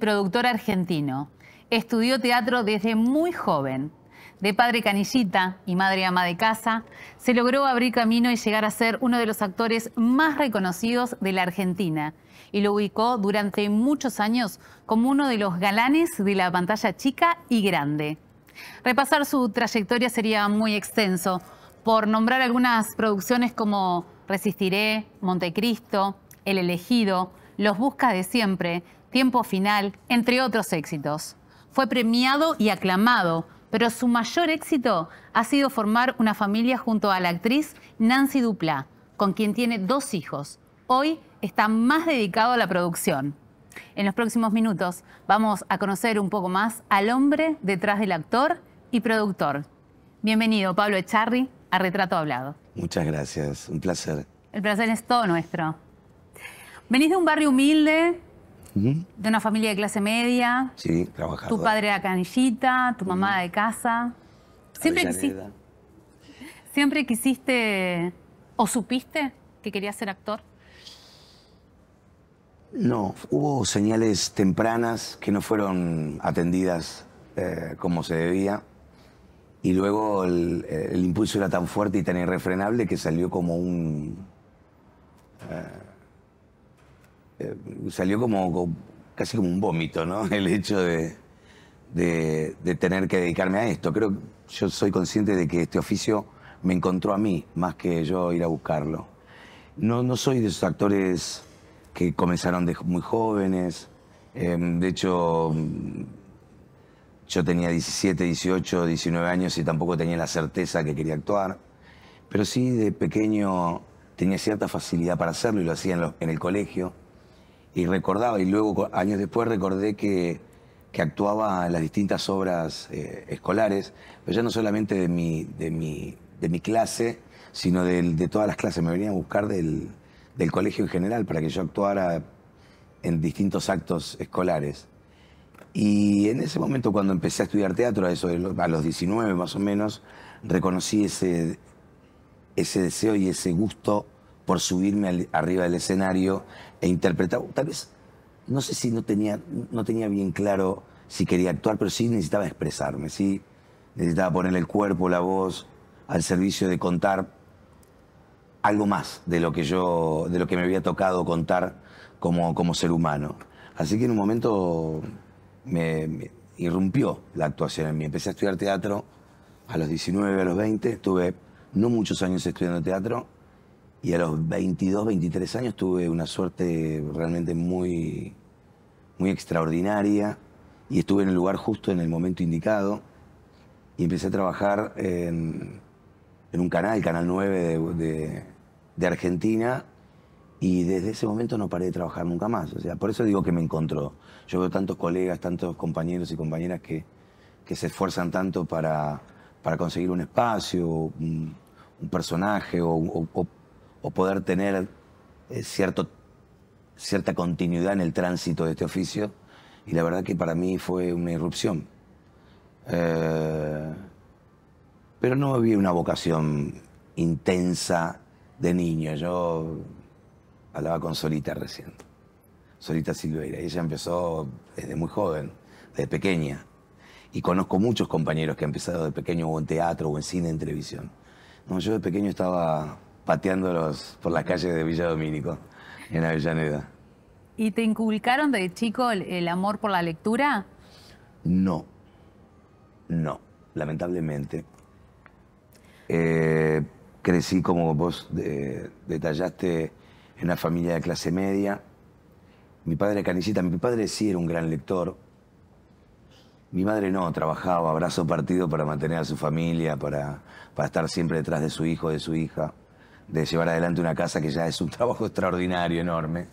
productor argentino. Estudió teatro desde muy joven. De padre canillita y madre ama de casa, se logró abrir camino y llegar a ser uno de los actores más reconocidos de la Argentina y lo ubicó durante muchos años como uno de los galanes de la pantalla chica y grande. Repasar su trayectoria sería muy extenso, por nombrar algunas producciones como Resistiré, Montecristo, El elegido, Los Busca de siempre, Tiempo Final, entre otros éxitos. Fue premiado y aclamado, pero su mayor éxito ha sido formar una familia junto a la actriz Nancy Dupla, con quien tiene dos hijos. Hoy está más dedicado a la producción. En los próximos minutos vamos a conocer un poco más al hombre detrás del actor y productor. Bienvenido, Pablo Echarri, a Retrato Hablado. Muchas gracias, un placer. El placer es todo nuestro. Venís de un barrio humilde, de una familia de clase media. Sí, trabajador. Tu padre era canillita, tu mamá de casa. Siempre quisiste, ¿Siempre quisiste o supiste que querías ser actor? No, hubo señales tempranas que no fueron atendidas eh, como se debía. Y luego el, impulso era tan fuerte y tan irrefrenable que salió como un... Eh, eh, salió como, casi como un vómito, ¿no? El hecho de, de, tener que dedicarme a esto. Creo yo soy consciente de que este oficio me encontró a mí más que yo ir a buscarlo. No, no soy de esos actores que comenzaron de muy jóvenes. Em, de hecho, mm, yo tenía 17, 18, 19 años y tampoco tenía la certeza que quería actuar. Pero sí, de pequeño tenía cierta facilidad para hacerlo y lo hacía en el colegio y recordaba, y luego años después recordé que, actuaba en las distintas obras eh, escolares, pero ya no solamente de mi, de de mi clase, sino de, todas las clases. Me venían a buscar del, colegio en general para que yo actuara en distintos actos escolares. Y en ese momento, cuando empecé a estudiar teatro, a, a los 19 más o menos, reconocí ese, ese deseo y ese gusto por subirme arriba del escenario e interpretar. Tal vez, no sé si no tenía, no tenía bien claro si quería actuar, pero sí necesitaba expresarme, sí necesitaba poner el cuerpo, la voz, al servicio de contar algo más de lo que yo, de lo que me había tocado contar como, como ser humano. Así que en un momento me, me irrumpió la actuación en mí. Empecé a estudiar teatro a los 19, a los 20, estuve no muchos años estudiando teatro y a los 22, 23 años tuve una suerte realmente muy, muy extraordinaria y estuve en el lugar justo en el momento indicado y empecé a trabajar en, un canal, Canal 9 de, Argentina y desde ese momento no paré de trabajar nunca más. O sea, por eso digo que me encontró. Yo veo tantos colegas, tantos compañeros y compañeras que, se esfuerzan tanto para, para conseguir un espacio, un, personaje o o poder tener eh, cierta continuidad en el tránsito de este oficio. Y la verdad que para mí fue una irrupción. Eh, pero no había una vocación intensa de niño. Yo hablaba con Solita recién, Solita Silveira. Ella empezó desde muy joven, desde pequeña. Y conozco muchos compañeros que han empezado de pequeño o en teatro o en cine, en televisión. yo de pequeño estaba pateándolos por las calles de Villa Domínico, en Avellaneda. ¿Y te inculcaron de chico el, amor por la lectura? No, no, lamentablemente. Eh, crecí como vos detallaste en una familia de clase media. Mi padre canicita, mi padre sí era un gran lector. Mi madre no, trabajaba, brazo partido para mantener a su familia, para, para estar siempre detrás de su hijo, de su hija de llevar adelante una casa que ya es un trabajo extraordinario, enorme.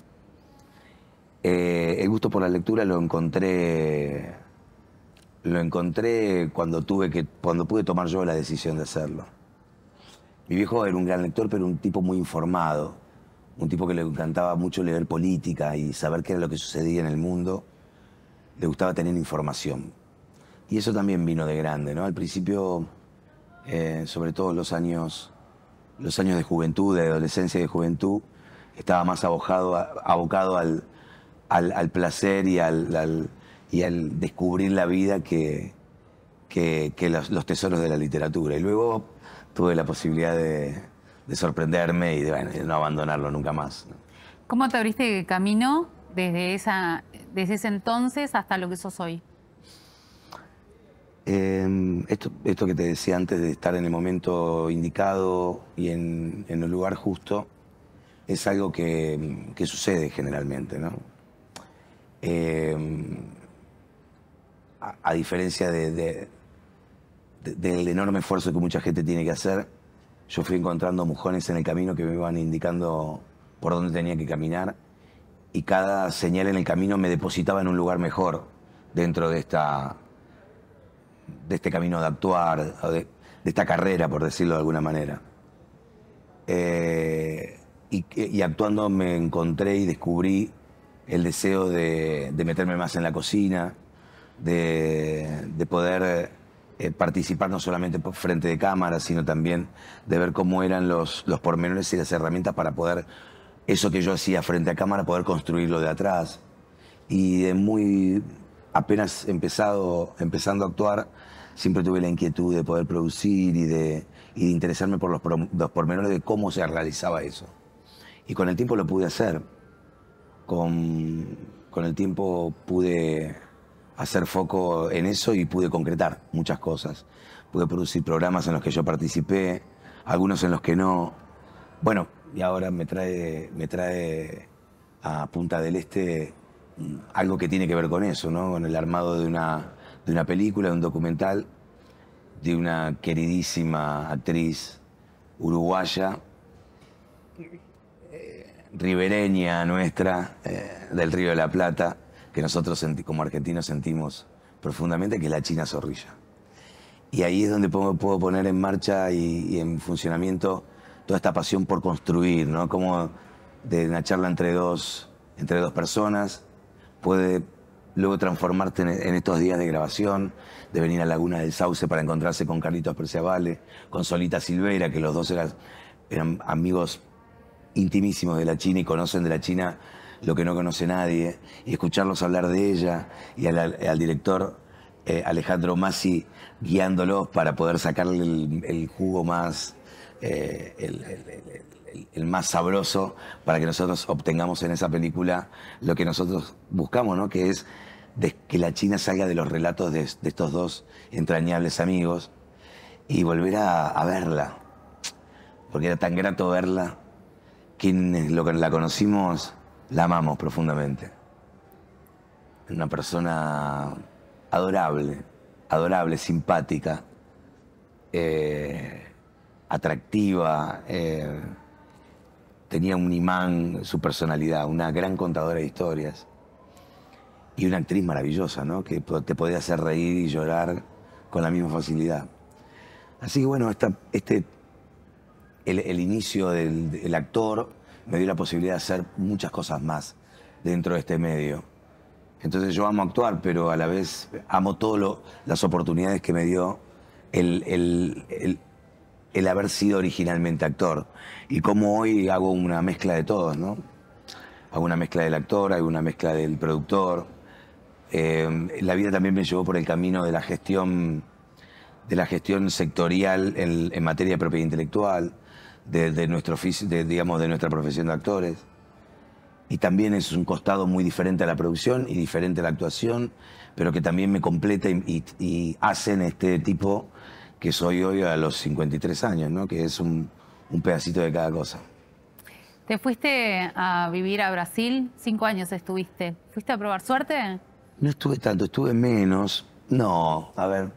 Eh, el gusto por la lectura lo encontré, lo encontré cuando, tuve que, cuando pude tomar yo la decisión de hacerlo. Mi viejo era un gran lector, pero un tipo muy informado, un tipo que le encantaba mucho leer política y saber qué era lo que sucedía en el mundo. Le gustaba tener información. Y eso también vino de grande, ¿no? Al principio, eh, sobre todo en los años los años de juventud, de adolescencia y de juventud, estaba más abocado, al, placer y al, y al descubrir la vida que, que, los, tesoros de la literatura. Y luego tuve la posibilidad de, sorprenderme y de, no abandonarlo nunca más. ¿Cómo te abriste camino desde, esa, desde ese entonces hasta lo que sos hoy? Em, esto, esto, que te decía antes de estar en el momento indicado y en, en el lugar justo es algo que, que sucede generalmente, ¿no? Em, a, diferencia de, del enorme esfuerzo que mucha gente tiene que hacer, yo fui encontrando mojones en el camino que me iban indicando por dónde tenía que caminar y cada señal en el camino me depositaba en un lugar mejor dentro de esta de este camino de actuar, de, esta carrera, por decirlo de alguna manera. Eh, y, actuando me encontré y descubrí el deseo de, de meterme más en la cocina, de, de poder eh, participar no solamente por frente de cámara, sino también de ver cómo eran los, los pormenores y las herramientas para poder eso que yo hacía frente a cámara, poder construirlo de atrás. Y de muy apenas empezado, empezando a actuar, siempre tuve la inquietud de poder producir y de, interesarme por los, pormenores de cómo se realizaba eso. Y con el tiempo lo pude hacer. Con, el tiempo pude hacer foco en eso y pude concretar muchas cosas. Pude producir programas en los que yo participé, algunos en los que no. Bueno, y ahora me trae, me trae a Punta del Este algo que tiene que ver con eso, Con el armado de una, película, de un documental, de una queridísima actriz uruguaya, eh, ribereña nuestra, eh, del Río de la Plata, que nosotros como argentinos sentimos profundamente, que es la China Zorrilla. Y ahí es donde puedo, puedo poner en marcha y, en funcionamiento toda esta pasión por construir, Como de una charla entre dos, entre dos personas, puede luego transformarte en, estos días de grabación, de venir a Laguna del Sauce para encontrarse con Carlitos Perciavale, con Solita Silveira, que los dos eran, eran amigos intimísimos de la China y conocen de la China lo que no conoce nadie, y escucharlos hablar de ella y al, director eh, Alejandro Massi guiándolos para poder sacarle el, jugo más, eh, el más sabroso para que nosotros obtengamos en esa película lo que nosotros buscamos, ¿no? que es de que la China salga de los relatos de, estos dos entrañables amigos y volver a, verla, porque era tan grato verla, quienes lo, que la conocimos la amamos profundamente. Una persona adorable, adorable, simpática, eh, atractiva. Eh, tenía un imán, su personalidad, una gran contadora de historias y una actriz maravillosa, ¿no? Que te podía hacer reír y llorar con la misma facilidad. Así que bueno, este, el, inicio del actor me dio la posibilidad de hacer muchas cosas más dentro de este medio. Entonces yo amo actuar, pero a la vez amo todas las oportunidades que me dio el, el haber sido originalmente actor y como hoy hago una mezcla de todos, ¿no? Hago una mezcla del actor, hago una mezcla del productor. Eh, la vida también me llevó por el camino de la gestión, de la gestión sectorial en, materia de propiedad intelectual, de, nuestro, de, digamos, de nuestra profesión de actores. Y también es un costado muy diferente a la producción y diferente a la actuación, pero que también me completa y hacen este tipo que soy hoy a los 53 años, ¿no? que es un, pedacito de cada cosa. Te fuiste a vivir a Brasil, cinco años estuviste. ¿Fuiste a probar suerte? No estuve tanto, estuve menos. No, a ver.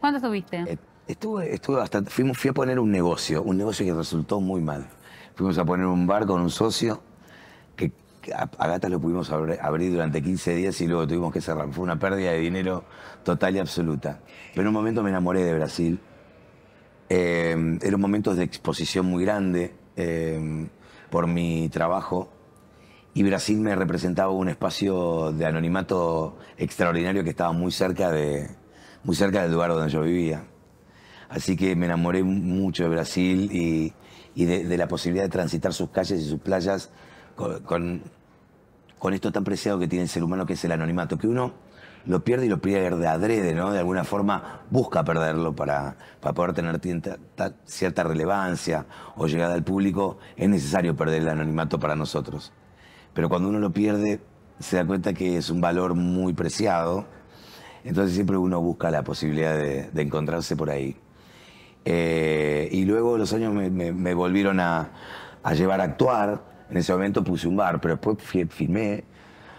¿Cuánto estuviste? Eh, estuve, estuve bastante. fui a poner un negocio, un negocio que resultó muy mal. Fuimos a poner un bar con un socio a Gata lo pudimos abrir durante 15 días y luego tuvimos que cerrar. Fue una pérdida de dinero total y absoluta. Pero en un momento me enamoré de Brasil. Eh, un momentos de exposición muy grande eh, por mi trabajo. Y Brasil me representaba un espacio de anonimato extraordinario que estaba muy cerca, de, muy cerca del lugar donde yo vivía. Así que me enamoré mucho de Brasil y, de, la posibilidad de transitar sus calles y sus playas con, con esto tan preciado que tiene el ser humano, que es el anonimato, que uno lo pierde y lo pierde adrede, ¿no? De alguna forma busca perderlo para, poder tener cierta relevancia o llegada al público. Es necesario perder el anonimato para nosotros. Pero cuando uno lo pierde, se da cuenta que es un valor muy preciado. Entonces siempre uno busca la posibilidad de, encontrarse por ahí. Eh, y luego los años me, volvieron a, a llevar a actuar en ese momento puse un bar, pero después filmé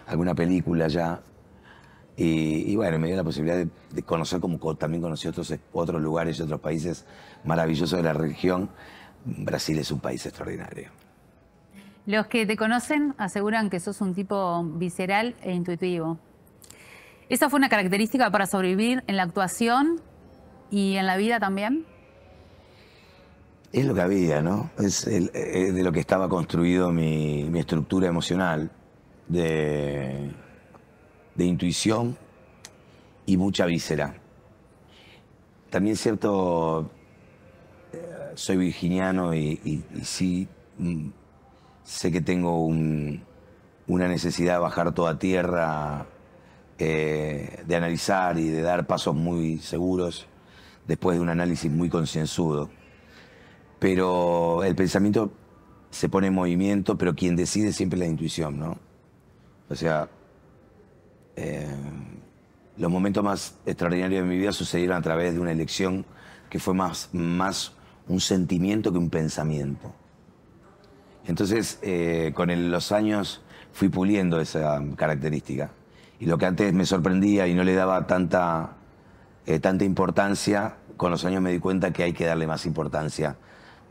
alguna película ya. Y, bueno, me dio la posibilidad de, conocer, como también conocí otros, otros lugares y otros países maravillosos de la región. Brasil es un país extraordinario. Los que te conocen aseguran que sos un tipo visceral e intuitivo. ¿Esa fue una característica para sobrevivir en la actuación y en la vida también? es lo que había, ¿no? Es, eh, de lo que estaba construido mi, estructura emocional, de, intuición y mucha víscera. También cierto, eh, soy virginiano y, sí mm, sé que tengo una necesidad de bajar toda tierra, eh, de analizar y de dar pasos muy seguros después de un análisis muy concienzudo. Pero el pensamiento se pone en movimiento, pero quien decide siempre es la intuición, ¿no? O sea, eh, los momentos más extraordinarios de mi vida sucedieron a través de una elección que fue más, un sentimiento que un pensamiento. Entonces, eh, con los años fui puliendo esa característica. Y lo que antes me sorprendía y no le daba tanta eh, importancia, con los años me di cuenta que hay que darle más importancia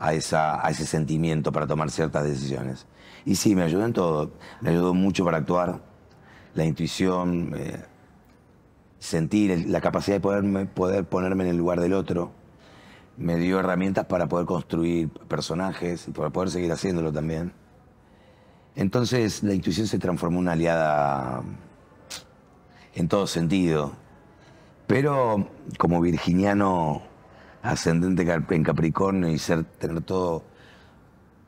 a, esa, a ese sentimiento para tomar ciertas decisiones. Y sí, me ayudó en todo. Me ayudó mucho para actuar, la intuición, eh, sentir, la capacidad de poderme, poder ponerme en el lugar del otro. Me dio herramientas para poder construir personajes y para poder seguir haciéndolo también. Entonces la intuición se transformó en una aliada en todo sentido. Pero como virginiano ascendente en Capricornio y ser, tener todo,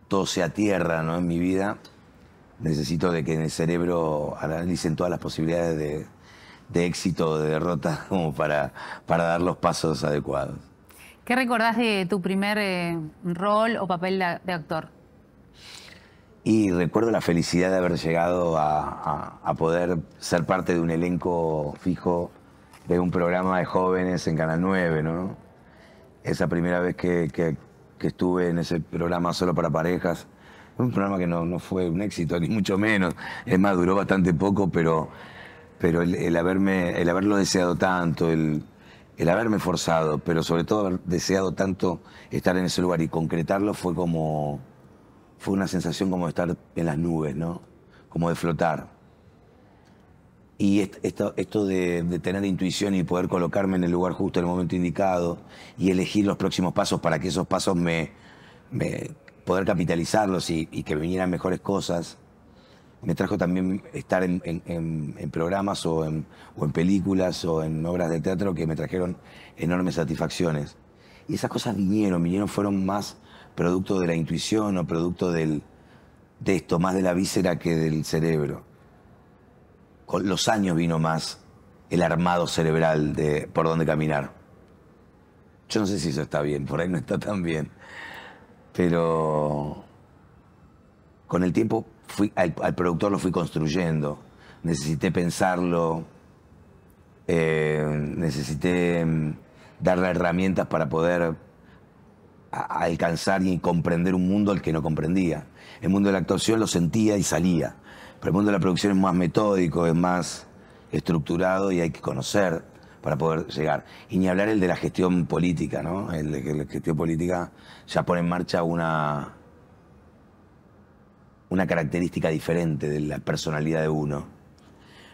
todo sea tierra ¿no? en mi vida, necesito de que en el cerebro analicen todas las posibilidades de, éxito o de derrota como para, para dar los pasos adecuados. ¿Qué recordás de tu primer eh, rol o papel de, actor? Y recuerdo la felicidad de haber llegado a, a, poder ser parte de un elenco fijo de un programa de jóvenes en Canal 9, ¿no? esa primera vez que, que, estuve en ese programa solo para parejas. Un programa que no, no, fue un éxito, ni mucho menos. Es más, duró bastante poco, pero, pero el, haberme, el haberlo deseado tanto, el, el haberme forzado, pero sobre todo haber deseado tanto estar en ese lugar y concretarlo fue como. fue una sensación como de estar en las nubes, ¿no? Como de flotar. Y esto, esto de, tener intuición y poder colocarme en el lugar justo, en el momento indicado, y elegir los próximos pasos para que esos pasos me, poder capitalizarlos y, que vinieran mejores cosas, me trajo también estar en, programas o, en, películas o en obras de teatro que me trajeron enormes satisfacciones. Y esas cosas vinieron, vinieron, fueron más producto de la intuición o producto de esto, más de la víscera que del cerebro con los años vino más el armado cerebral de por dónde caminar. Yo no sé si eso está bien, por ahí no está tan bien. Pero con el tiempo fui, al, productor lo fui construyendo. Necesité pensarlo, eh, necesité mm, darle herramientas para poder alcanzar y comprender un mundo al que no comprendía. El mundo de la actuación lo sentía y salía. Pero el mundo de la producción es más metódico, es más estructurado y hay que conocer para poder llegar. Y ni hablar el de la gestión política, ¿no? El de que la gestión política ya pone en marcha una, una característica diferente de la personalidad de uno.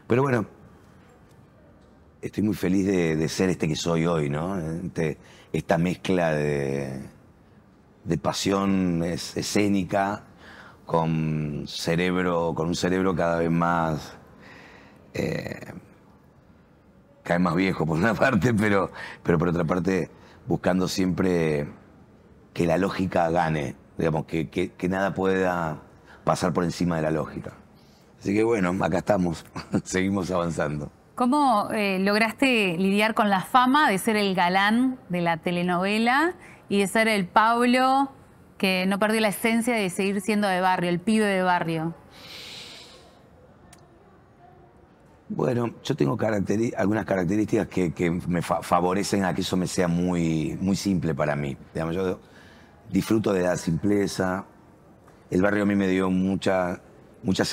Pero bueno, estoy muy feliz de, ser este que soy hoy, ¿no? Este, esta mezcla de, pasión escénica con, cerebro, con un cerebro cada vez más. Eh, más viejo por una parte, pero, por otra parte buscando siempre que la lógica gane, digamos, que, nada pueda pasar por encima de la lógica. Así que bueno, acá estamos, seguimos avanzando. ¿Cómo eh, lograste lidiar con la fama de ser el galán de la telenovela y de ser el Pablo que no perdió la esencia de seguir siendo de barrio, el pibe de barrio? Bueno, yo tengo algunas características que, que me favorecen a que eso me sea muy, muy simple para mí. Digamos, yo disfruto de la simpleza. El barrio a mí me dio muchas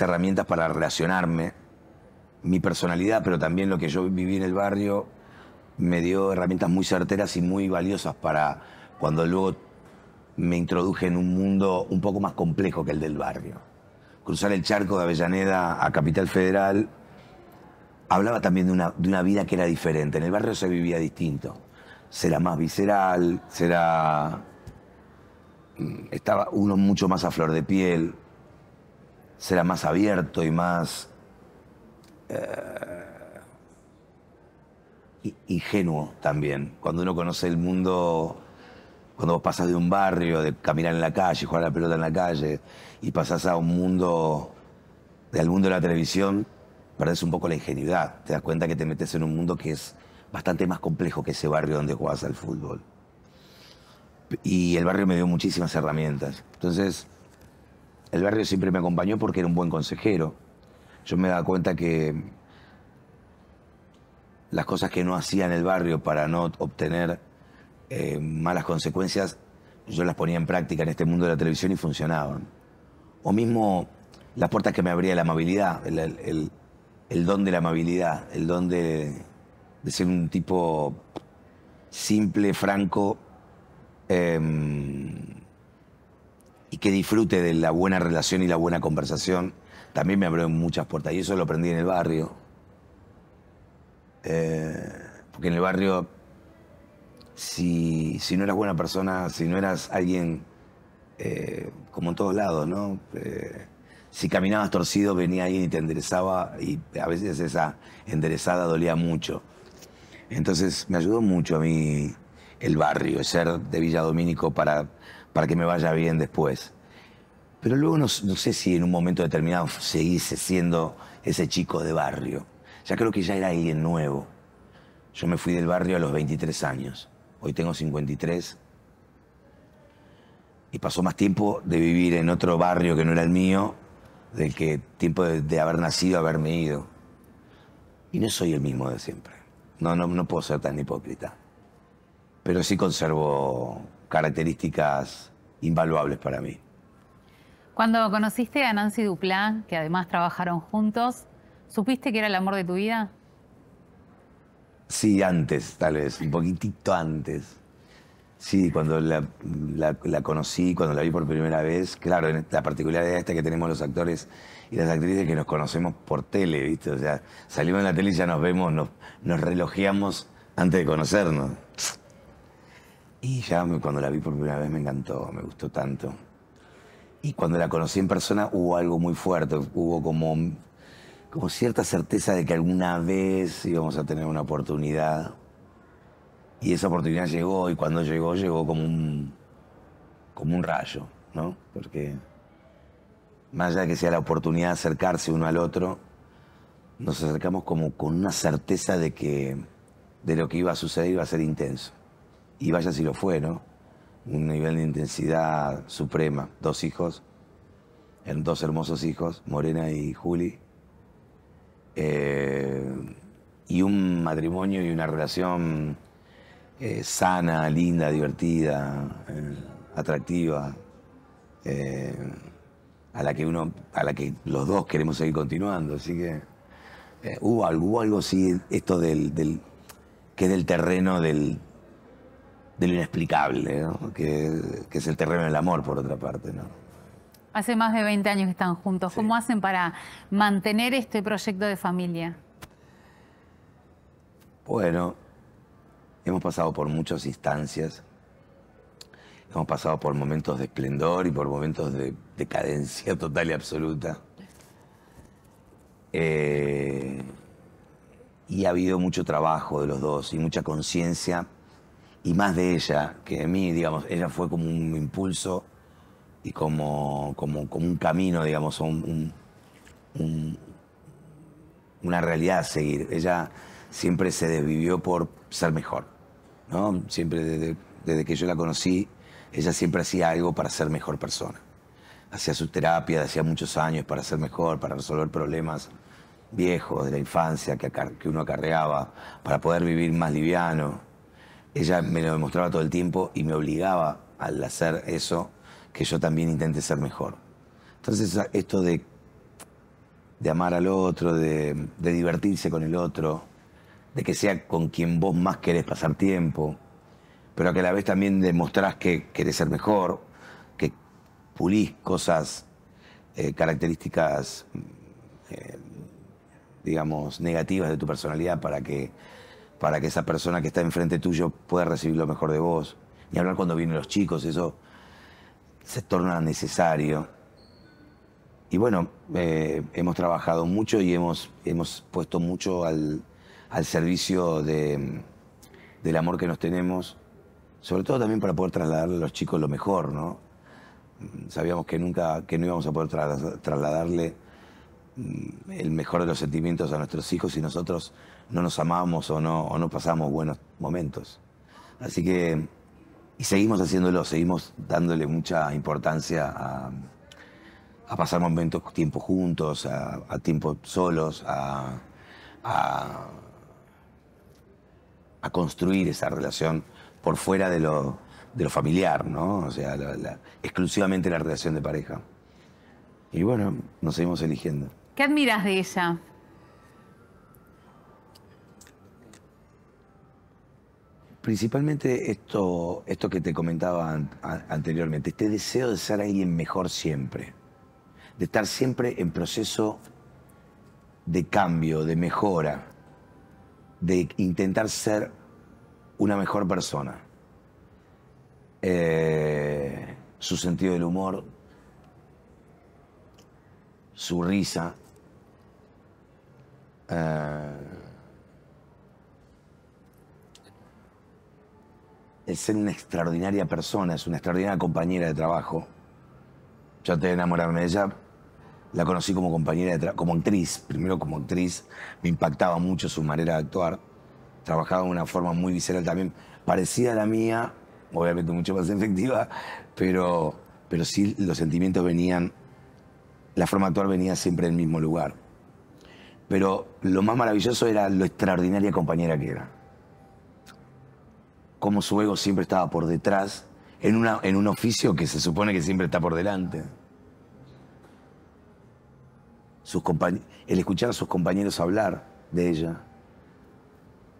herramientas para relacionarme. Mi personalidad, pero también lo que yo viví en el barrio, me dio herramientas muy certeras y muy valiosas para cuando luego me introduje en un mundo un poco más complejo que el del barrio. Cruzar el charco de Avellaneda a Capital Federal hablaba también de una, vida que era diferente. En el barrio se vivía distinto. Será más visceral, será. Mm, estaba uno mucho más a flor de piel, será más abierto y más. Eh, ingenuo también. Cuando uno conoce el mundo cuando vos pasás de un barrio, de caminar en la calle, jugar la pelota en la calle, y pasás a un mundo, del mundo de la televisión, perdés un poco la ingenuidad. Te das cuenta que te metes en un mundo que es bastante más complejo que ese barrio donde jugás al fútbol. Y el barrio me dio muchísimas herramientas. Entonces, el barrio siempre me acompañó porque era un buen consejero. Yo me daba cuenta que las cosas que no hacía en el barrio para no obtener eh, malas consecuencias, yo las ponía en práctica en este mundo de la televisión y funcionaban. O mismo las puertas que me abría la amabilidad, el, don de la amabilidad, el don de, de ser un tipo simple, franco, em, y que disfrute de la buena relación y la buena conversación, también me abrió muchas puertas. Y eso lo aprendí en el barrio. Eh, porque en el barrio si, no eras buena persona, si no eras alguien eh, como en todos lados, ¿no? Eh, si caminabas torcido, venía alguien y te enderezaba y a veces esa enderezada dolía mucho. Entonces me ayudó mucho a mí el barrio, ser de Villa Dominico para, que me vaya bien después. Pero luego no, no, sé si en un momento determinado seguí siendo ese chico de barrio. Ya creo que ya era alguien nuevo. Yo me fui del barrio a los 23 años. Hoy tengo 53. Y pasó más tiempo de vivir en otro barrio que no era el mío, del que tiempo de, haber nacido, haberme ido. Y no soy el mismo de siempre. No, no, no puedo ser tan hipócrita. Pero sí conservo características invaluables para mí. Cuando conociste a Nancy Duplán, que además trabajaron juntos, ¿supiste que era el amor de tu vida? Sí, antes, tal vez, un poquitito antes. Sí, cuando la, conocí, cuando la vi por primera vez, claro, la particularidad esta que tenemos los actores y las actrices que nos conocemos por tele, ¿viste? O sea, salimos en la tele y ya nos vemos, nos, nos relojeamos antes de conocernos. Y ya cuando la vi por primera vez me encantó, me gustó tanto. Y cuando la conocí en persona hubo algo muy fuerte, hubo como como cierta certeza de que alguna vez íbamos a tener una oportunidad. Y esa oportunidad llegó y cuando llegó llegó como un, como un rayo, ¿no? Porque más allá de que sea la oportunidad de acercarse uno al otro, nos acercamos como con una certeza de que de lo que iba a suceder iba a ser intenso. Y vaya si lo fue, ¿no? Un nivel de intensidad suprema. Dos hijos, dos hermosos hijos, Morena y Juli eh, y un matrimonio y una relación eh, sana, linda, divertida, eh, atractiva, a la que uno, a la que los dos queremos seguir continuando. Así que hubo algo, hubo algo así esto del, que es del terreno del, lo inexplicable, que, que es el terreno del amor por otra parte, ¿no? Hace más de 20 años que están juntos. ¿Cómo hacen para mantener este proyecto de familia? Bueno, hemos pasado por muchas instancias. Hemos pasado por momentos de esplendor y por momentos de decadencia total y absoluta. Eh, y ha habido mucho trabajo de los dos y mucha conciencia, y más de ella que de mí, digamos. Ella fue como un impulso y como, como, un camino, digamos, una realidad a seguir. Ella siempre se desvivió por ser mejor, ¿no? Siempre desde, que yo la conocí, ella siempre hacía algo para ser mejor persona. Hacía su terapia hacía muchos años para ser mejor, para resolver problemas viejos de la infancia que, que uno acarreaba, para poder vivir más liviano. Ella me lo demostraba todo el tiempo y me obligaba al hacer eso que yo también intente ser mejor. Entonces, esto de, de amar al otro, de, divertirse con el otro, de que sea con quien vos más querés pasar tiempo, pero que a la vez también demostrás que querés ser mejor, que pulís cosas, eh, características, mm, eh, digamos, negativas de tu personalidad para que, para que esa persona que está enfrente tuyo pueda recibir lo mejor de vos. Y hablar cuando vienen los chicos, eso se torna necesario. Y bueno, eh, hemos trabajado mucho y hemos, hemos puesto mucho al, servicio del amor que nos tenemos, sobre todo también para poder trasladarle a los chicos lo mejor, ¿no? Sabíamos que nunca, que no íbamos a poder trasladarle mm, el mejor de los sentimientos a nuestros hijos si nosotros no nos amamos o no, o no pasamos buenos momentos. Así que y seguimos haciéndolo, seguimos dándole mucha importancia a, pasar momentos, tiempo juntos, a, tiempo solos, a, construir esa relación por fuera de lo, familiar, ¿no? O sea, exclusivamente la relación de pareja. Y bueno, nos seguimos eligiendo. ¿Qué admiras de ella? Principalmente esto, esto que te comentaba anteriormente, este deseo de ser alguien mejor siempre, de estar siempre en proceso de cambio, de mejora, de intentar ser una mejor persona. Eh, su sentido del humor, su risa. Eh, es ser una extraordinaria persona, es una extraordinaria compañera de trabajo. Yo antes de enamorarme de ella, la conocí como compañera de trabajo, como actriz, primero como actriz, me impactaba mucho su manera de actuar, trabajaba de una forma muy visceral también, parecida a la mía, obviamente mucho más efectiva, pero, pero sí los sentimientos venían, la forma de actuar venía siempre del mismo lugar. Pero lo más maravilloso era lo extraordinaria compañera que era cómo su ego siempre estaba por detrás en, una, en un oficio que se supone que siempre está por delante. Sus el escuchar a sus compañeros hablar de ella.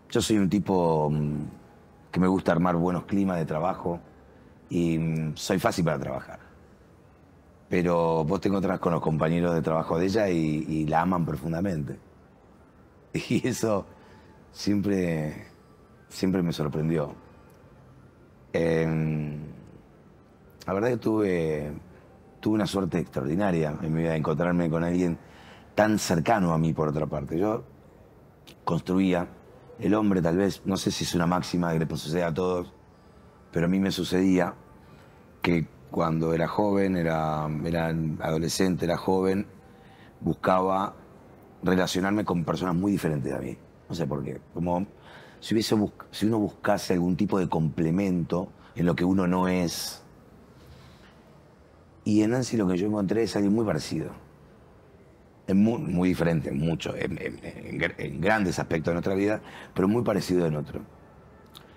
Yo soy un tipo mm, que me gusta armar buenos climas de trabajo y mm, soy fácil para trabajar. Pero vos te encontrás con los compañeros de trabajo de ella y, y la aman profundamente. Y eso siempre, siempre me sorprendió. Em, la verdad que tuve, tuve una suerte extraordinaria en mi vida de encontrarme con alguien tan cercano a mí, por otra parte. Yo construía, el hombre tal vez, no sé si es una máxima que le sucede a todos, pero a mí me sucedía que cuando era joven, era, era adolescente, era joven, buscaba relacionarme con personas muy diferentes a mí. No sé por qué. Como si, hubiese si uno buscase algún tipo de complemento en lo que uno no es. Y en Nancy lo que yo encontré es alguien muy parecido. Es muy, diferente, mucho, en, muchos, en, grandes aspectos de nuestra vida, pero muy parecido en otro.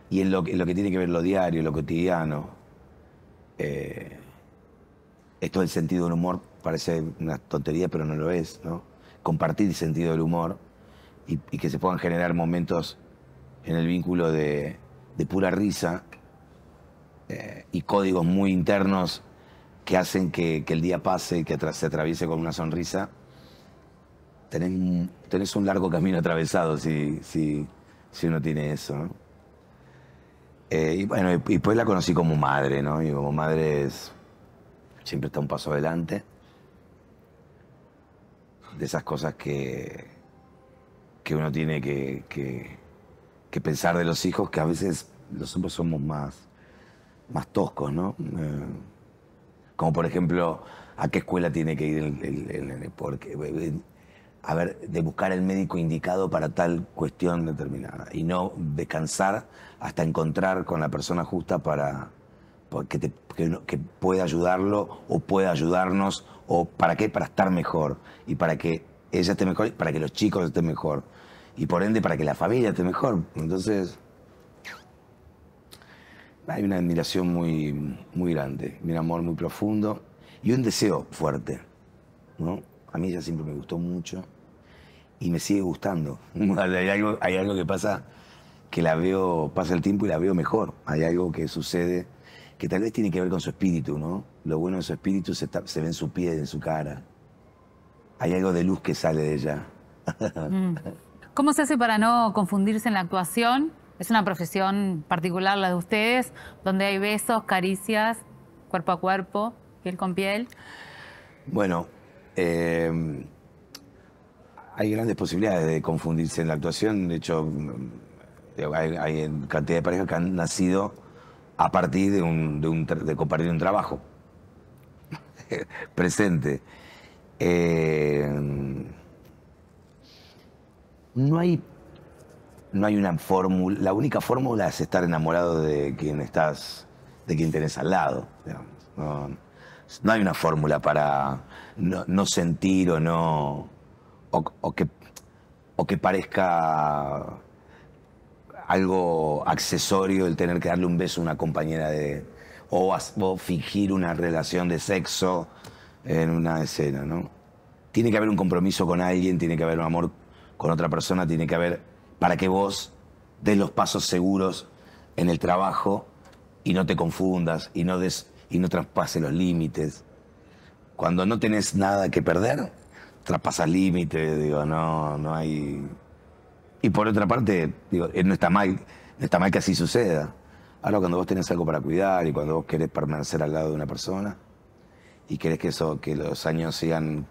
Y en lo, que tiene que ver lo diario, lo cotidiano, eh, esto del sentido del humor parece una tontería, pero no lo es, ¿no? Compartir el sentido del humor y que se puedan generar momentos en el vínculo de, pura risa eh, y códigos muy internos que hacen que, el día pase, que se atraviese con una sonrisa, tenés, un largo camino atravesado si, uno tiene eso. Eh, y bueno, y, pues la conocí como madre, ¿no? Y como madre siempre está un paso adelante. De esas cosas que, que uno tiene que que pensar de los hijos, que a veces los hombres somos más, más toscos, ¿no? Eh, como por ejemplo, ¿a qué escuela tiene que ir el, Porque, eh, eh, a ver, de buscar el médico indicado para tal cuestión determinada y no descansar hasta encontrar con la persona justa para, que, pueda ayudarlo o pueda ayudarnos o para qué, para estar mejor y para que ella esté mejor y para que los chicos estén mejor y por ende para que la familia esté mejor. Entonces, hay una admiración muy, muy grande, un amor muy profundo y un deseo fuerte. ¿no? A mí ella siempre me gustó mucho y me sigue gustando. Hay algo, hay algo que pasa que la veo, pasa el tiempo y la veo mejor. Hay algo que sucede que tal vez tiene que ver con su espíritu, ¿no? Lo bueno de su espíritu se, ve en su pie, en su cara. Hay algo de luz que sale de ella. Mm. ¿Cómo se hace para no confundirse en la actuación? Es una profesión particular la de ustedes, donde hay besos, caricias, cuerpo a cuerpo, piel con piel. Bueno, eh, hay grandes posibilidades de confundirse en la actuación. De hecho, hay, cantidad de parejas que han nacido a partir de, compartir un trabajo presente. Eh, no hay, no hay una fórmula. La única fórmula es estar enamorado de quien estás, de quien tenés al lado. No, hay una fórmula para no, sentir o no. O, que, parezca algo accesorio el tener que darle un beso a una compañera de. o, o fingir una relación de sexo en una escena, ¿no? Tiene que haber un compromiso con alguien, tiene que haber un amor con otra persona tiene que haber para que vos des los pasos seguros en el trabajo y no te confundas y no, des, y no traspases los límites. Cuando no tenés nada que perder, traspasas límites, digo, no, no hay... Y por otra parte, digo, eh, no está mal, está mal que así suceda. Ahora cuando vos tenés algo para cuidar y cuando vos querés permanecer al lado de una persona y querés que eso, que los años sigan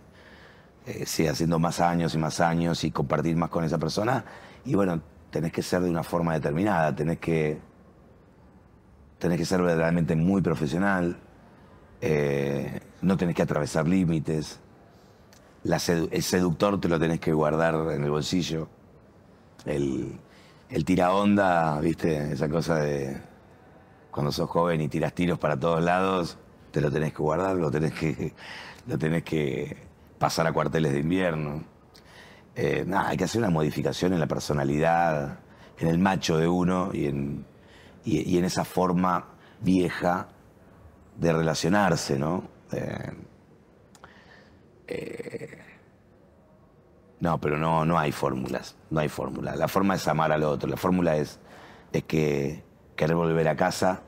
eh, haciendo más años y más años y compartir más con esa persona. Y bueno, tenés que ser de una forma determinada, tenés que, que ser verdaderamente muy profesional, eh, no tenés que atravesar límites, el seductor te lo tenés que guardar en el bolsillo, el, el onda viste, esa cosa de cuando sos joven y tiras tiros para todos lados, te lo tenés que guardar, lo tenés que, lo tenés que pasar a cuarteles de invierno. Eh, hay que hacer una modificación en la personalidad, en el macho de uno y en, esa forma vieja de relacionarse, ¿no? Eh, eh, no, pero no, no hay fórmulas, no hay fórmula. La forma es amar al otro, la fórmula es, es que querer volver a casa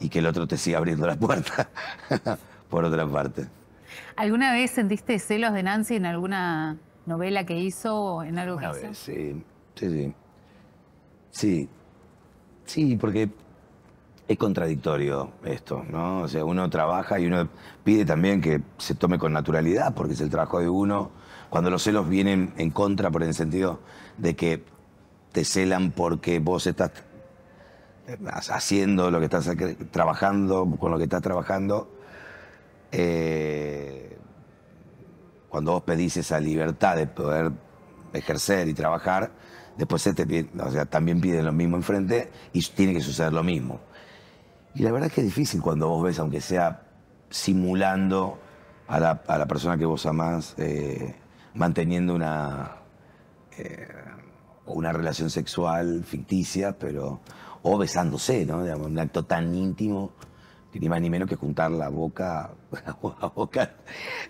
y que el otro te siga abriendo la puerta, por otra parte. ¿Alguna vez sentiste celos de Nancy en alguna novela que hizo o en algo que Vez, sí, sí, sí. Sí, sí, porque es contradictorio esto, ¿no? O sea, uno trabaja y uno pide también que se tome con naturalidad, porque es el trabajo de uno. Cuando los celos vienen en contra, por el sentido de que te celan porque vos estás haciendo lo que estás trabajando, con lo que estás trabajando, eh, cuando vos pedís esa libertad de poder ejercer y trabajar, después se te pide, o sea, también pide lo mismo enfrente y tiene que suceder lo mismo. Y la verdad es que es difícil cuando vos ves, aunque sea simulando a la, persona que vos amás, eh, manteniendo una, eh, una relación sexual ficticia, pero o besándose, ¿no? un acto tan íntimo ni más ni menos que juntar la boca, a boca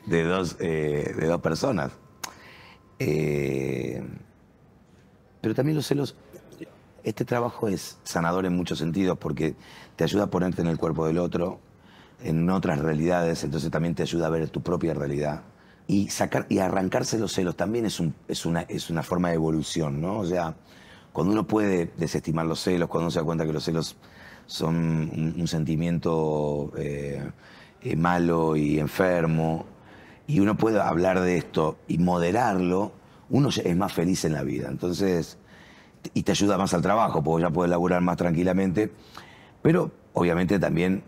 de, dos, eh, de dos personas. Eh, pero también los celos, este trabajo es sanador en muchos sentidos porque te ayuda a ponerte en el cuerpo del otro, en otras realidades, entonces también te ayuda a ver tu propia realidad. Y, sacar, y arrancarse los celos también es, es, una, es una forma de evolución, ¿no? O sea, cuando uno puede desestimar los celos, cuando uno se da cuenta que los celos son un, sentimiento eh, eh, malo y enfermo, y uno puede hablar de esto y moderarlo, uno es más feliz en la vida. Entonces, y te ayuda más al trabajo, porque ya puedes laburar más tranquilamente. Pero obviamente también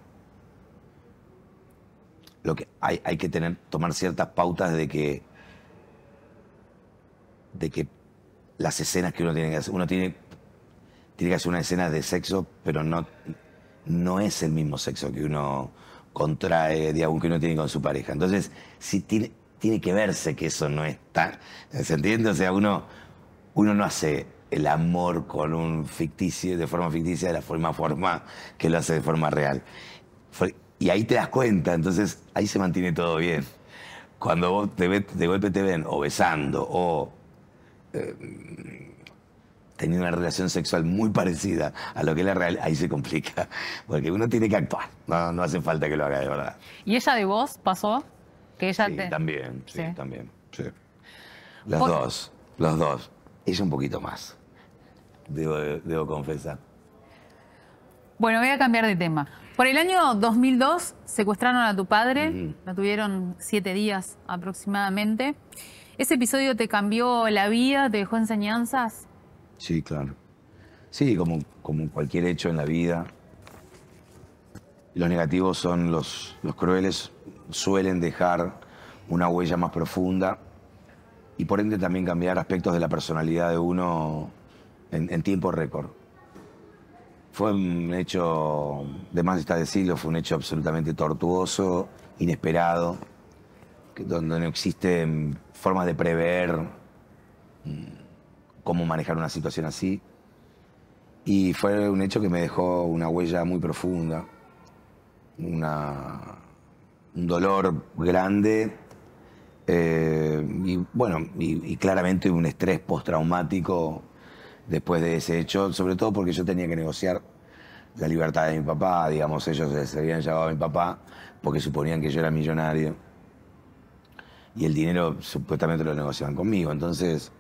lo que hay, hay que tener, tomar ciertas pautas de que, de que las escenas que uno tiene que hacer, uno tiene tiene que hacer una escena de sexo, pero no, no es el mismo sexo que uno contrae, digamos, que uno tiene con su pareja. Entonces, sí tiene, que verse que eso no está. ¿Se entiende? O sea, uno, uno no hace el amor con un ficticio, de forma ficticia, de la forma forma que lo hace de forma real. Y ahí te das cuenta, entonces ahí se mantiene todo bien. Cuando vos de golpe te ven o besando o eh, tenía una relación sexual muy parecida a lo que es la real, ahí se complica, porque uno tiene que actuar, no, hace falta que lo haga de verdad. ¿Y ella de vos pasó? Que ella sí, también, sí, también, sí. Los dos, los dos. Ella un poquito más, debo, confesar. Bueno, voy a cambiar de tema. Por el año 2002 secuestraron a tu padre, lo tuvieron siete días aproximadamente. ¿Ese episodio te cambió la vida, te dejó enseñanzas? Sí, claro. Sí, como, como cualquier hecho en la vida. Los negativos son los, los crueles, suelen dejar una huella más profunda y por ende también cambiar aspectos de la personalidad de uno en, tiempo récord. Fue un hecho, de más está decirlo, fue un hecho absolutamente tortuoso, inesperado, donde no existen formas de prever mm, cómo manejar una situación así. Y fue un hecho que me dejó una huella muy profunda, una, un dolor grande eh, y bueno, y, y claramente un estrés postraumático después de ese hecho, sobre todo porque yo tenía que negociar la libertad de mi papá, digamos, ellos se habían llevado a mi papá porque suponían que yo era millonario y el dinero supuestamente lo negociaban conmigo, entonces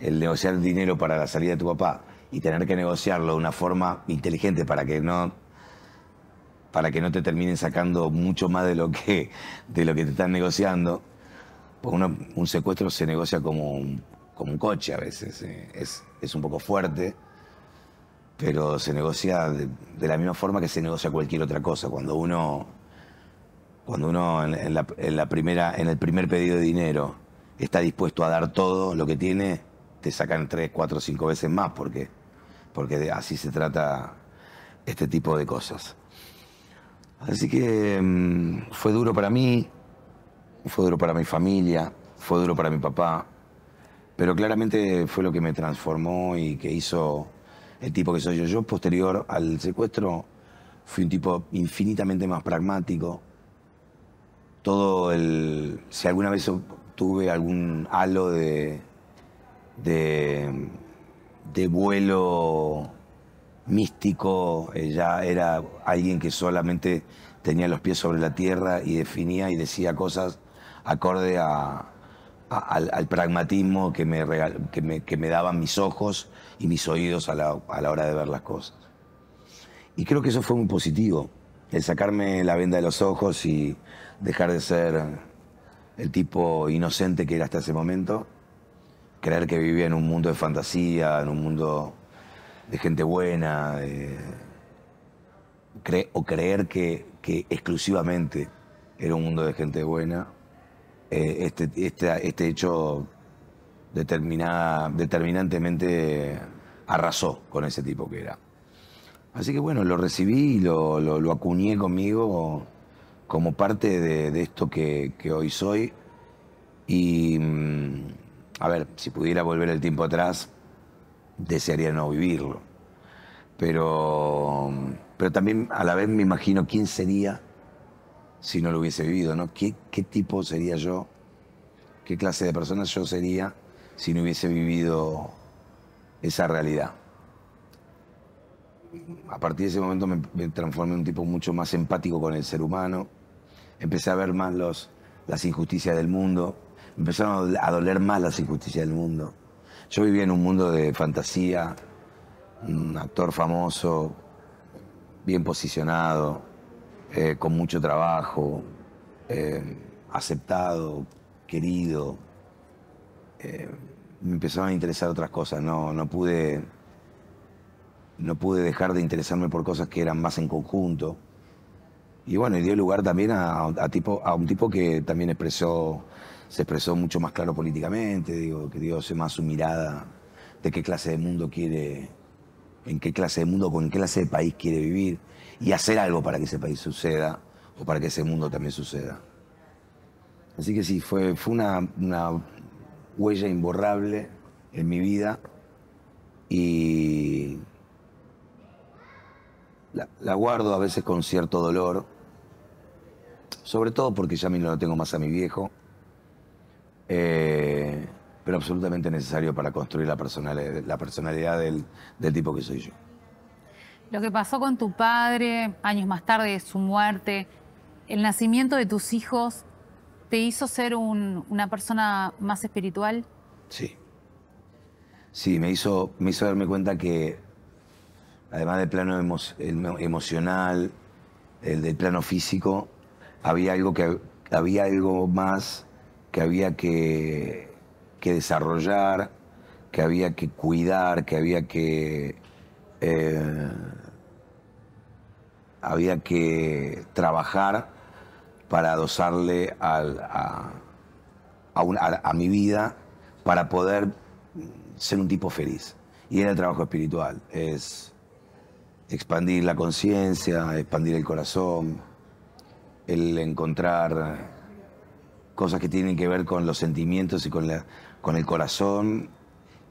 el negociar dinero para la salida de tu papá y tener que negociarlo de una forma inteligente para que no para que no te terminen sacando mucho más de lo que de lo que te están negociando pues uno, un secuestro se negocia como un, como un coche a veces eh, es, es, un poco fuerte pero se negocia de, la misma forma que se negocia cualquier otra cosa cuando uno cuando uno en la primera en el primer pedido de dinero está dispuesto a dar todo lo que tiene te sacan tres, cuatro, cinco veces más, porque, porque así se trata este tipo de cosas. Así que mm, fue duro para mí, fue duro para mi familia, fue duro para mi papá, pero claramente fue lo que me transformó y que hizo el tipo que soy yo. Yo posterior al secuestro fui un tipo infinitamente más pragmático. Todo el... Si alguna vez tuve algún halo de, de, vuelo místico, ella era alguien que solamente tenía los pies sobre la tierra y definía y decía cosas acorde al, pragmatismo que me, que, me, que me, daban mis ojos y mis oídos a la, a la hora de ver las cosas. Y creo que eso fue muy positivo, el sacarme la venda de los ojos y dejar de ser el tipo inocente que era hasta ese momento creer que vivía en un mundo de fantasía, en un mundo de gente buena, o creer que, exclusivamente era un mundo de gente buena, eh, este, este, este, hecho determinada, determinantemente arrasó con ese tipo que era. Así que bueno, lo recibí y lo, acuñé conmigo como parte de, esto que, hoy soy. Y. Mm, a ver, si pudiera volver el tiempo atrás, desearía no vivirlo. Pero, también a la vez me imagino quién sería si no lo hubiese vivido, ¿Qué, tipo sería yo? ¿Qué clase de persona yo sería si no hubiese vivido esa realidad? A partir de ese momento me, transformé en un tipo mucho más empático con el ser humano. Empecé a ver más los, las injusticias del mundo, empezaron a doler más las injusticias del mundo. Yo vivía en un mundo de fantasía, un actor famoso, bien posicionado, eh, con mucho trabajo, eh, aceptado, querido. Eh, me empezaron a interesar otras cosas, no, no, pude, no pude dejar de interesarme por cosas que eran más en conjunto. Y bueno, y dio lugar también a un tipo que también expresó se expresó mucho más claro políticamente, digo, que Dios más su mirada de qué clase de mundo quiere, en qué clase de mundo, con qué clase de país quiere vivir y hacer algo para que ese país suceda o para que ese mundo también suceda. Así que sí, fue, fue una, huella imborrable en mi vida y la, guardo a veces con cierto dolor, sobre todo porque ya mí no lo tengo más a mi viejo eh, pero absolutamente necesario para construir la personalidad, del, tipo que soy yo. Lo que pasó con tu padre, años más tarde de su muerte, el nacimiento de tus hijos, ¿te hizo ser una persona más espiritual? Sí. Sí, me hizo, me hizo darme cuenta que, además del plano emocional, el del plano físico, había algo, que, había algo más que había que, desarrollar, que había que cuidar, que había que... Eh, había que trabajar para adosarle a, a, mi vida para poder ser un tipo feliz. Y era el trabajo espiritual, es expandir la conciencia, expandir el corazón, el encontrar cosas que tienen que ver con los sentimientos y con, la, con el corazón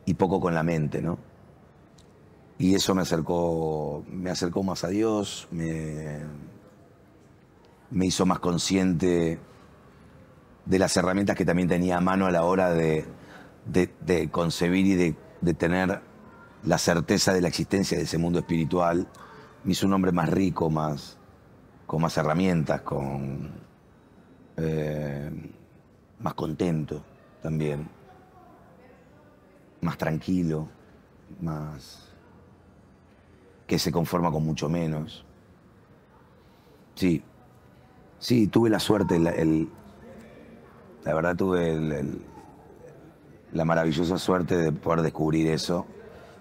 y poco con la mente, ¿no? Y eso me acercó, me acercó más a Dios, me, hizo más consciente de las herramientas que también tenía a mano a la hora de, concebir y de, tener la certeza de la existencia de ese mundo espiritual. Me hizo un hombre más rico, más, con más herramientas, con... Eh, más contento también, más tranquilo, más que se conforma con mucho menos. Sí, sí, tuve la suerte, el, la verdad tuve la maravillosa suerte de poder descubrir eso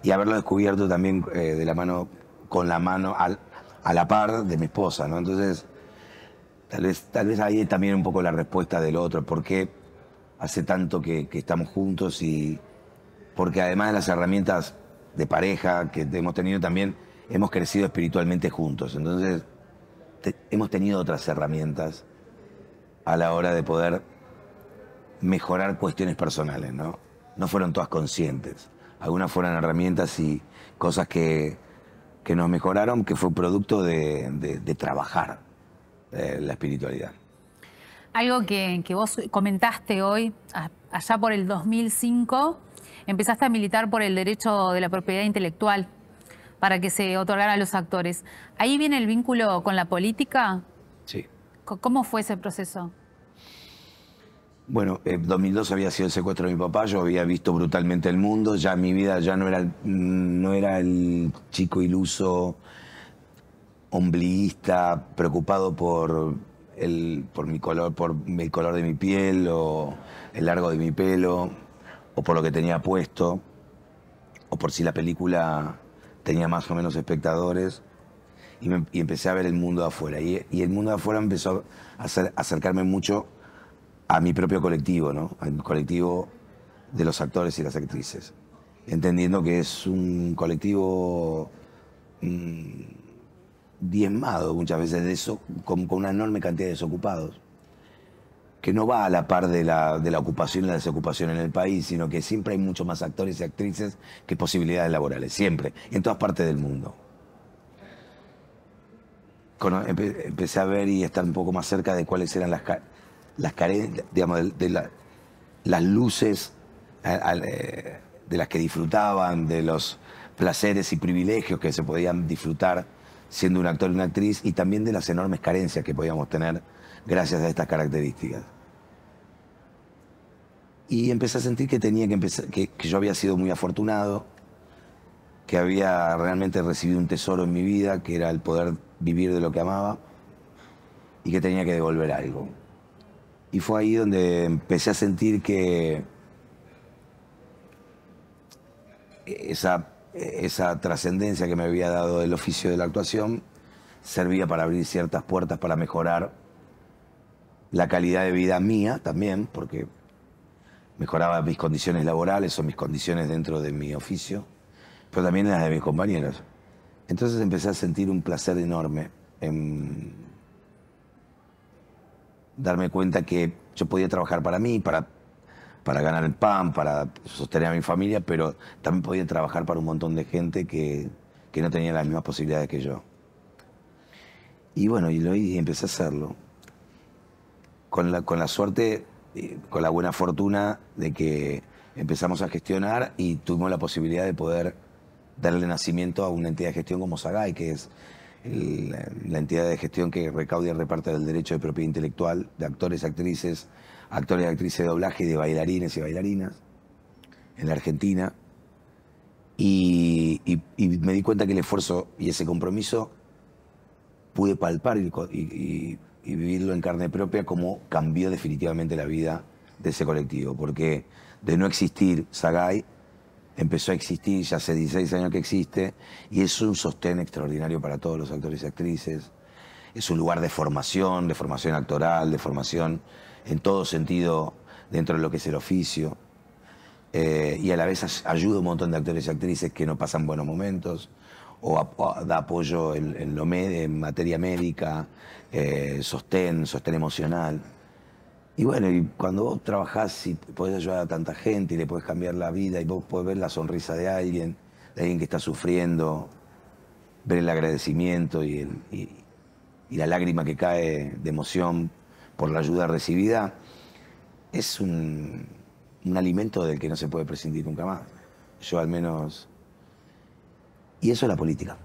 y haberlo descubierto también eh, de la mano, con la mano a la par de mi esposa, ¿no? Entonces, Tal vez, tal vez ahí también un poco la respuesta del otro, por qué hace tanto que, estamos juntos y porque además de las herramientas de pareja que hemos tenido también, hemos crecido espiritualmente juntos. Entonces, hemos tenido otras herramientas a la hora de poder mejorar cuestiones personales, ¿no? No fueron todas conscientes. Algunas fueron herramientas y cosas que, que nos mejoraron, que fue producto de trabajar la espiritualidad. Algo que, que vos comentaste hoy, allá por el 2005, empezaste a militar por el derecho de la propiedad intelectual para que se otorgara a los actores. ¿Ahí viene el vínculo con la política? Sí. ¿Cómo fue ese proceso? Bueno, en 2002 había sido el secuestro de mi papá, yo había visto brutalmente el mundo, ya mi vida ya no era, mm, no era el chico iluso ombliguista, preocupado por, el, por, mi color, por el color de mi piel o el largo de mi pelo o por lo que tenía puesto o por si la película tenía más o menos espectadores. Y, empecé a ver el mundo afuera. Y, el mundo de afuera empezó a acercarme mucho a mi propio colectivo, ¿no? al colectivo de los actores y las actrices. Entendiendo que es un colectivo mm, diezmado muchas veces de eso, con, una enorme cantidad de desocupados, que no va a la par de la, ocupación y la desocupación en el país, sino que siempre hay mucho más actores y actrices que posibilidades laborales, siempre, en todas partes del mundo. empecé a ver y a estar un poco más cerca de cuáles eran las, carencias, digamos, de, las luces eh, de las que disfrutaban, de los placeres y privilegios que se podían disfrutar siendo un actor y una actriz, y también de las enormes carencias que podíamos tener gracias a estas características. Y empecé a sentir que tenía que empezar, yo había sido muy afortunado, que había realmente recibido un tesoro en mi vida, que era el poder vivir de lo que amaba, y que tenía que devolver algo. Y fue ahí donde empecé a sentir que esa eh, esa trascendencia que me había dado el oficio de la actuación servía para abrir ciertas puertas para mejorar la calidad de vida mía también, porque mejoraba mis condiciones laborales o mis condiciones dentro de mi oficio, pero también las de mis compañeros. Entonces empecé a sentir un placer enorme en darme cuenta que yo podía trabajar para mí, para para ganar el pan, para sostener a mi familia, pero también podía trabajar para un montón de gente que, no tenía las mismas posibilidades que yo. Y bueno, y lo y empecé a hacerlo. Con la, suerte, eh, con la buena fortuna de que empezamos a gestionar y tuvimos la posibilidad de poder darle nacimiento a una entidad de gestión como Sagay, que es la entidad de gestión que recauda y reparte el derecho de propiedad intelectual de actores, y actrices, actores y actrices de doblaje y de bailarines y bailarinas en la Argentina. Y, me di cuenta que el esfuerzo y ese compromiso pude palpar y, vivirlo en carne propia como cambió definitivamente la vida de ese colectivo. Porque de no existir Sagai, empezó a existir, ya hace 16 años que existe, y es un sostén extraordinario para todos los actores y actrices. Es un lugar de formación, de formación actoral, de formación en todo sentido dentro de lo que es el oficio. Eh, y a la vez ayuda un montón de actores y actrices que no pasan buenos momentos, o, da apoyo en, lo en materia médica, eh, sostén, sostén emocional. Y bueno, y cuando vos trabajás y podés ayudar a tanta gente y le podés cambiar la vida y vos podés ver la sonrisa de alguien, de alguien que está sufriendo, ver el agradecimiento y la lágrima que cae de emoción por la ayuda recibida, es un, alimento del que no se puede prescindir nunca más. Yo al menos... Y eso es la política.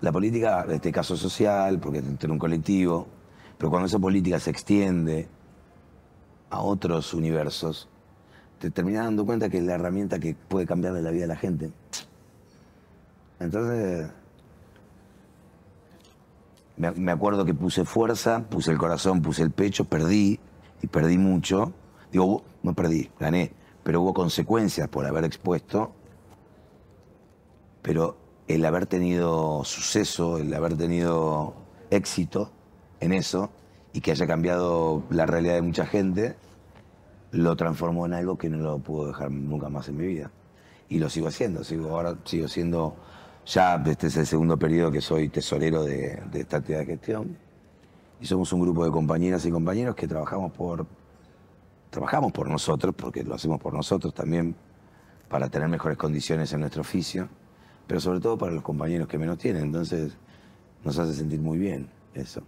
La política, en este caso social, porque tener un colectivo, pero cuando esa política se extiende a otros universos, te terminas dando cuenta que es la herramienta que puede cambiar la vida de la gente. Entonces, me, acuerdo que puse fuerza, puse el corazón, puse el pecho, perdí y perdí mucho. Digo, no perdí, gané, pero hubo consecuencias por haber expuesto. Pero el haber tenido suceso, el haber tenido éxito en eso y que haya cambiado la realidad de mucha gente, lo transformó en algo que no lo puedo dejar nunca más en mi vida. Y lo sigo haciendo, sigo, ahora sigo siendo ya este es el segundo periodo que soy tesorero de, esta actividad de gestión. Y somos un grupo de compañeras y compañeros que trabajamos por, trabajamos por nosotros, porque lo hacemos por nosotros también, para tener mejores condiciones en nuestro oficio, pero sobre todo para los compañeros que menos tienen. Entonces, nos hace sentir muy bien eso.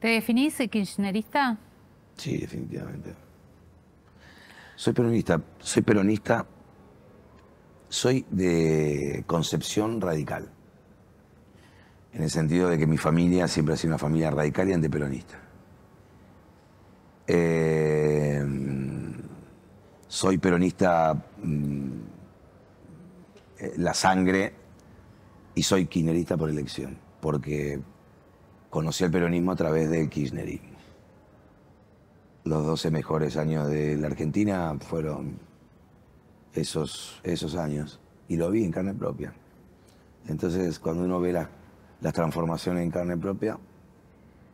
¿Te definís kirchnerista? Sí, definitivamente. Soy peronista. Soy peronista soy de concepción radical, en el sentido de que mi familia siempre ha sido una familia radical y antiperonista. Eh, soy peronista mm, eh, la sangre y soy kirchnerista por elección, porque conocí el peronismo a través del kirchnerismo. Los 12 mejores años de la Argentina fueron esos, esos años y lo vi en carne propia. Entonces, cuando uno ve las transformaciones en carne propia,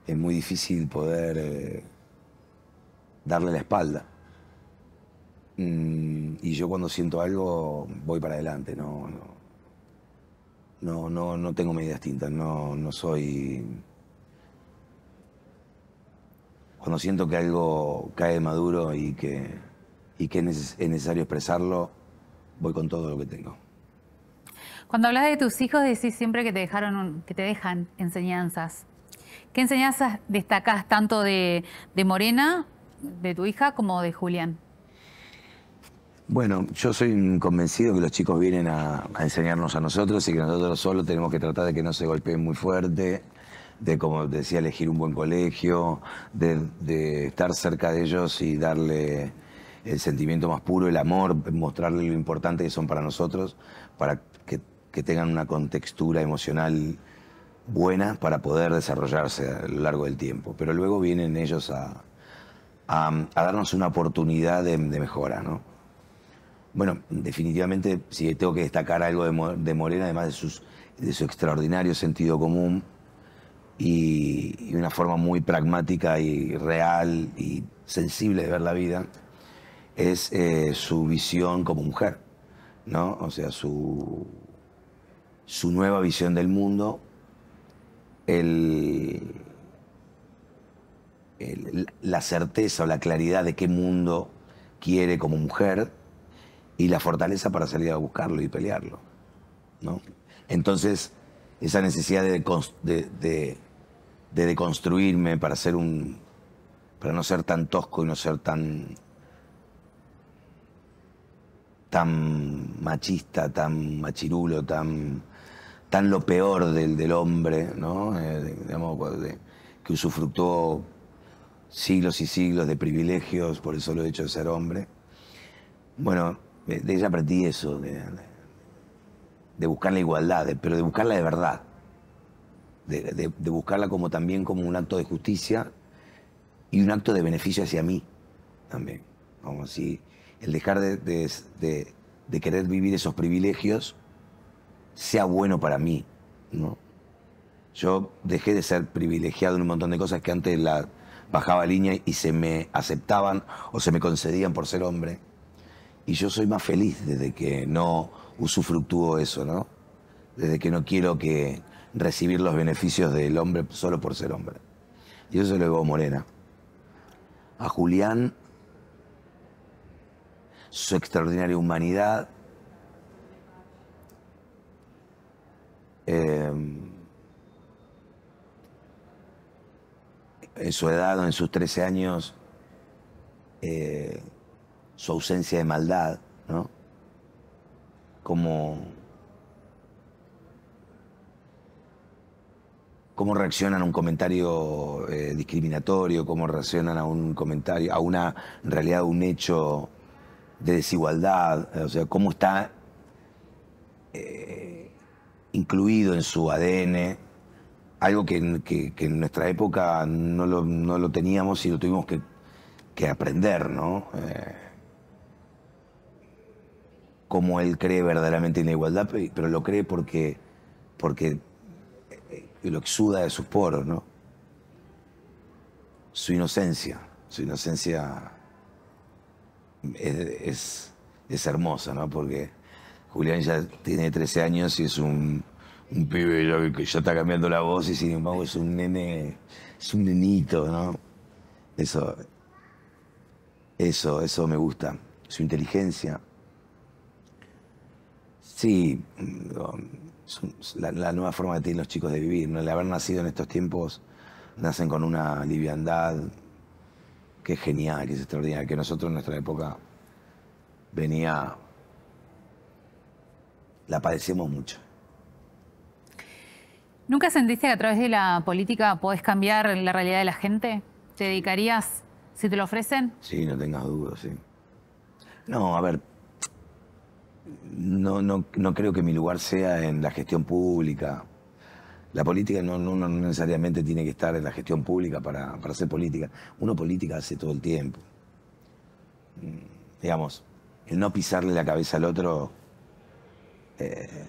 es muy difícil poder eh, darle la espalda. Mm, y yo cuando siento algo, voy para adelante, no, no, no, tengo medidas tintas, no, no soy... Cuando siento que algo cae maduro y que y que es necesario expresarlo, voy con todo lo que tengo. Cuando hablas de tus hijos, decís siempre que te dejaron que te dejan enseñanzas. ¿Qué enseñanzas destacás tanto de, Morena, de tu hija, como de Julián? Bueno, yo soy convencido que los chicos vienen a, enseñarnos a nosotros y que nosotros solo tenemos que tratar de que no se golpeen muy fuerte, de, como decía, elegir un buen colegio, de estar cerca de ellos y darle el sentimiento más puro, el amor, mostrarle lo importante que son para nosotros, para que, tengan una contextura emocional buena para poder desarrollarse a lo largo del tiempo. Pero luego vienen ellos a, darnos una oportunidad de, mejora, ¿no? Bueno, definitivamente, si tengo que destacar algo de, Morena, además de, sus, de su extraordinario sentido común y una forma muy pragmática y real y sensible de ver la vida, es eh, su visión como mujer, ¿no? O sea, su, su nueva visión del mundo, la certeza o la claridad de qué mundo quiere como mujer y la fortaleza para salir a buscarlo y pelearlo, ¿no? Entonces, esa necesidad de, de, de deconstruirme para ser un para no ser tan tosco y no ser tan tan machista, tan machirulo, tan, tan lo peor del, del hombre, ¿no? Eh, que usufructuó siglos y siglos de privilegios por el solo hecho de ser hombre. Bueno, de ella aprendí eso, de, buscar la igualdad, pero de buscarla de verdad, de, de buscarla como también como un acto de justicia y un acto de beneficio hacia mí también. Como si el dejar de, querer vivir esos privilegios sea bueno para mí. ¿no? Yo dejé de ser privilegiado en un montón de cosas que antes la bajaba línea y se me aceptaban o se me concedían por ser hombre. Y yo soy más feliz desde que no usufructúo eso, ¿no? Desde que no quiero que recibir los beneficios del hombre solo por ser hombre. Y eso se lo a Morena. A Julián su extraordinaria humanidad. Em, en su edad en sus 13 años, eh, su ausencia de maldad, ¿no? Como cómo reaccionan a un comentario eh, discriminatorio, cómo reaccionan a un comentario, a una realidad un hecho de desigualdad, eh, o sea, cómo está eh, incluido en su ADN, algo que, en nuestra época no lo, teníamos y lo tuvimos que, aprender, ¿no? Eh, cómo él cree verdaderamente en la igualdad, pero lo cree porque, porque lo exuda de sus poros, ¿no? Su inocencia, su inocencia es, es, hermoso, ¿no? Porque Julián ya tiene 13 años y es un, un pibe que ya está cambiando la voz y sin embargo es un nene, es un nenito, ¿no? Eso, eso, eso me gusta, su inteligencia. Sí, la, la, nueva forma que tienen los chicos de vivir, ¿no? el haber nacido en estos tiempos, nacen con una liviandad, que genial, que es extraordinario, que nosotros en nuestra época venía, la padecemos mucho. ¿Nunca sentiste que a través de la política podés cambiar la realidad de la gente? ¿Te dedicarías si te lo ofrecen? Sí, no tengas dudas, sí. No, a ver, no, no, no creo que mi lugar sea en la gestión pública. La política no, necesariamente tiene que estar en la gestión pública para, para hacer política. Uno política hace todo el tiempo. Mm, digamos, el no pisarle la cabeza al otro, eh,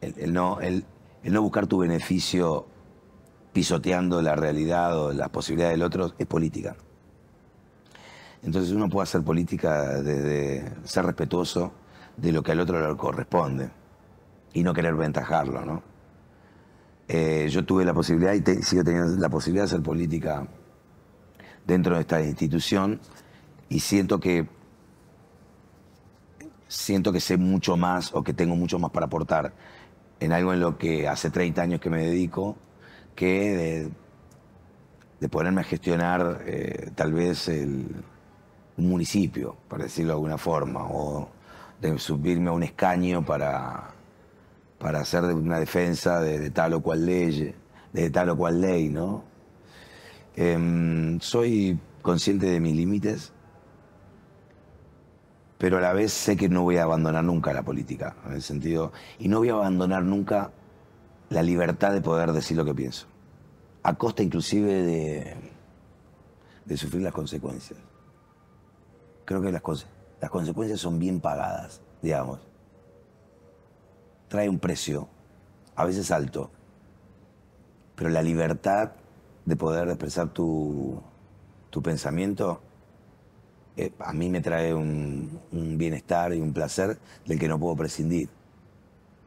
el, no, el no buscar tu beneficio pisoteando la realidad o las posibilidades del otro, es política. Entonces uno puede hacer política de ser respetuoso de lo que al otro le corresponde y no querer ventajarlo, ¿no? Eh, yo tuve la posibilidad y sigo teniendo la posibilidad de hacer política dentro de esta institución y siento que siento que sé mucho más o que tengo mucho más para aportar en algo en lo que hace 30 años que me dedico que de, ponerme a gestionar eh, tal vez un municipio, para decirlo de alguna forma, o de subirme a un escaño para para hacer una defensa de, tal o cual ley, de tal o cual ley, ¿no? Em, soy consciente de mis límites, pero a la vez sé que no voy a abandonar nunca la política, en el sentido, y no voy a abandonar nunca la libertad de poder decir lo que pienso, a costa inclusive de, de sufrir las consecuencias. Creo que las, cosas, las consecuencias son bien pagadas, digamos trae un precio, a veces alto, pero la libertad de poder expresar tu, pensamiento eh, a mí me trae un, bienestar y un placer del que no puedo prescindir.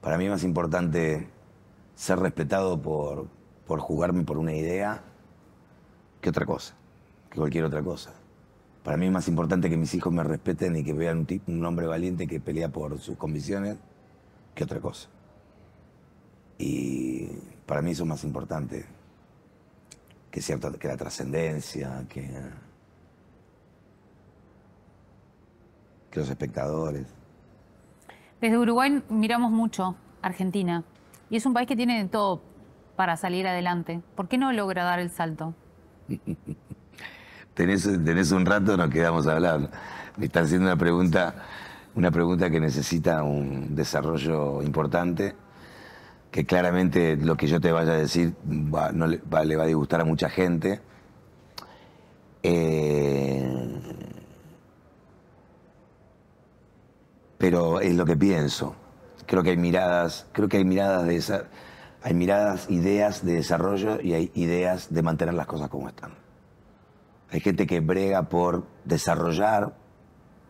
Para mí es más importante ser respetado por, por jugarme por una idea que otra cosa, que cualquier otra cosa. Para mí es más importante que mis hijos me respeten y que vean un, un hombre valiente que pelea por sus convicciones que otra cosa. Y para mí eso es más importante que, cierto que la trascendencia, que, que los espectadores. Desde Uruguay miramos mucho Argentina y es un país que tiene de todo para salir adelante. ¿Por qué no logra dar el salto? tenés, un rato, nos quedamos a hablar... Me están haciendo una pregunta una pregunta que necesita un desarrollo importante, que claramente lo que yo te vaya a decir no le, va, a disgustar a mucha gente. Eh, pero es lo que pienso. Creo que hay miradas, creo que hay miradas de esa, hay miradas, ideas de desarrollo y hay ideas de mantener las cosas como están. Hay gente que brega por desarrollar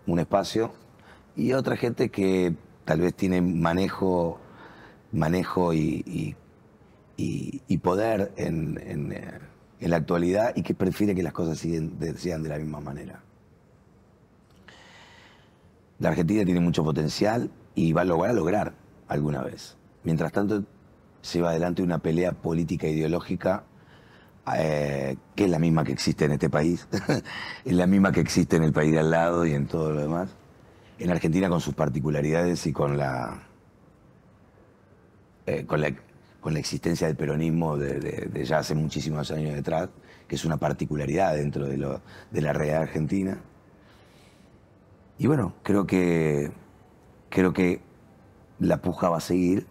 un espacio y otra gente que tal vez tiene manejo, manejo y, y, poder eh, en, la actualidad y que prefiere que las cosas sigan sean de la misma manera. La Argentina tiene mucho potencial y va a lograr, lograr alguna vez. Mientras tanto, se va adelante una pelea política ideológica eh, que es la misma que existe en este país, es la misma que existe en el país de al lado y en todo lo demás en Argentina con sus particularidades y con la, eh, con la, existencia del peronismo de, ya hace muchísimos años atrás, que es una particularidad dentro de, la realidad argentina. Y bueno, creo que, creo que la puja va a seguir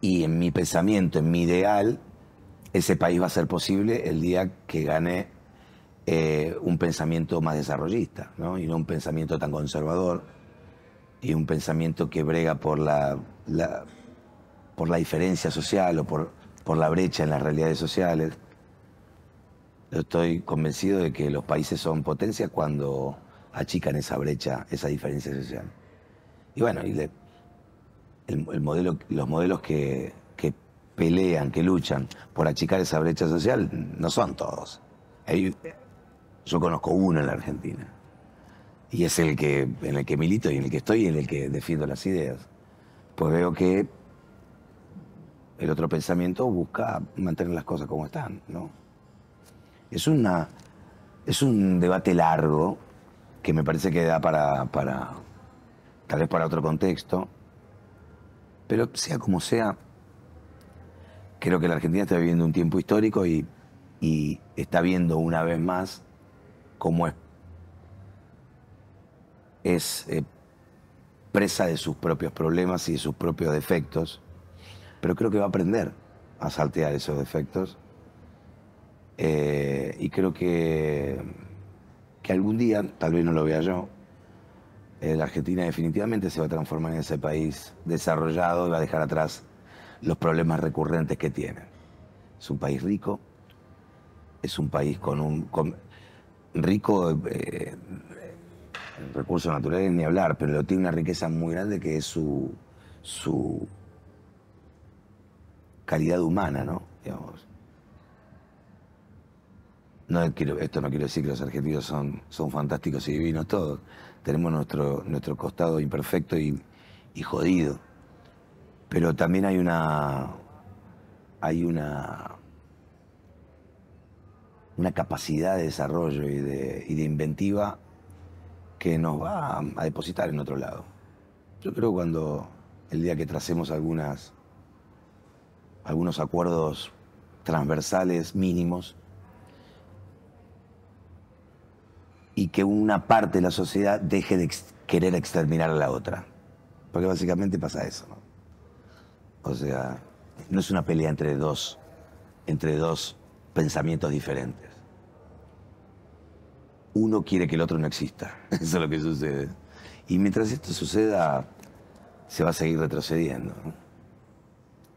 y en mi pensamiento, en mi ideal, ese país va a ser posible el día que gane eh, un pensamiento más desarrollista, y no un pensamiento tan conservador, y un pensamiento que brega por la, por la diferencia social o por, por la brecha en las realidades sociales. Yo estoy convencido de que los países son potencias cuando achican esa brecha, esa diferencia social. Y bueno, el, modelo, los modelos que, que, pelean, que luchan por achicar esa brecha social, no son todos. Hay yo conozco uno en la Argentina. Y es el que, en el que milito y en el que estoy y en el que defiendo las ideas. Pues veo que el otro pensamiento busca mantener las cosas como están, Es, una, es un debate largo que me parece que da para, tal vez para otro contexto, pero sea como sea, creo que la Argentina está viviendo un tiempo histórico y, y está viendo una vez más como es, eh, presa de sus propios problemas y de sus propios defectos, pero creo que va a aprender a saltear esos defectos. Eh, y creo que, que algún día, tal vez no lo vea yo, eh, la Argentina definitivamente se va a transformar en ese país desarrollado y va a dejar atrás los problemas recurrentes que tiene. Es un país rico, es un país con un rico en eh, recursos naturales ni hablar, pero tiene una riqueza muy grande que es su, su calidad humana, ¿no? Digamos. No esto no quiero decir que los argentinos son, son fantásticos y divinos todos. Tenemos nuestro, nuestro costado imperfecto y, y jodido. Pero también hay una. hay una una capacidad de desarrollo y de, inventiva que nos va a, depositar en otro lado. Yo creo cuando el día que tracemos algunos acuerdos transversales mínimos y que una parte de la sociedad deje de querer exterminar a la otra. Porque básicamente pasa eso. ¿no? O sea, no es una pelea entre dos, entre dos pensamientos diferentes uno quiere que el otro no exista. Eso es lo que sucede. Y mientras esto suceda, se va a seguir retrocediendo.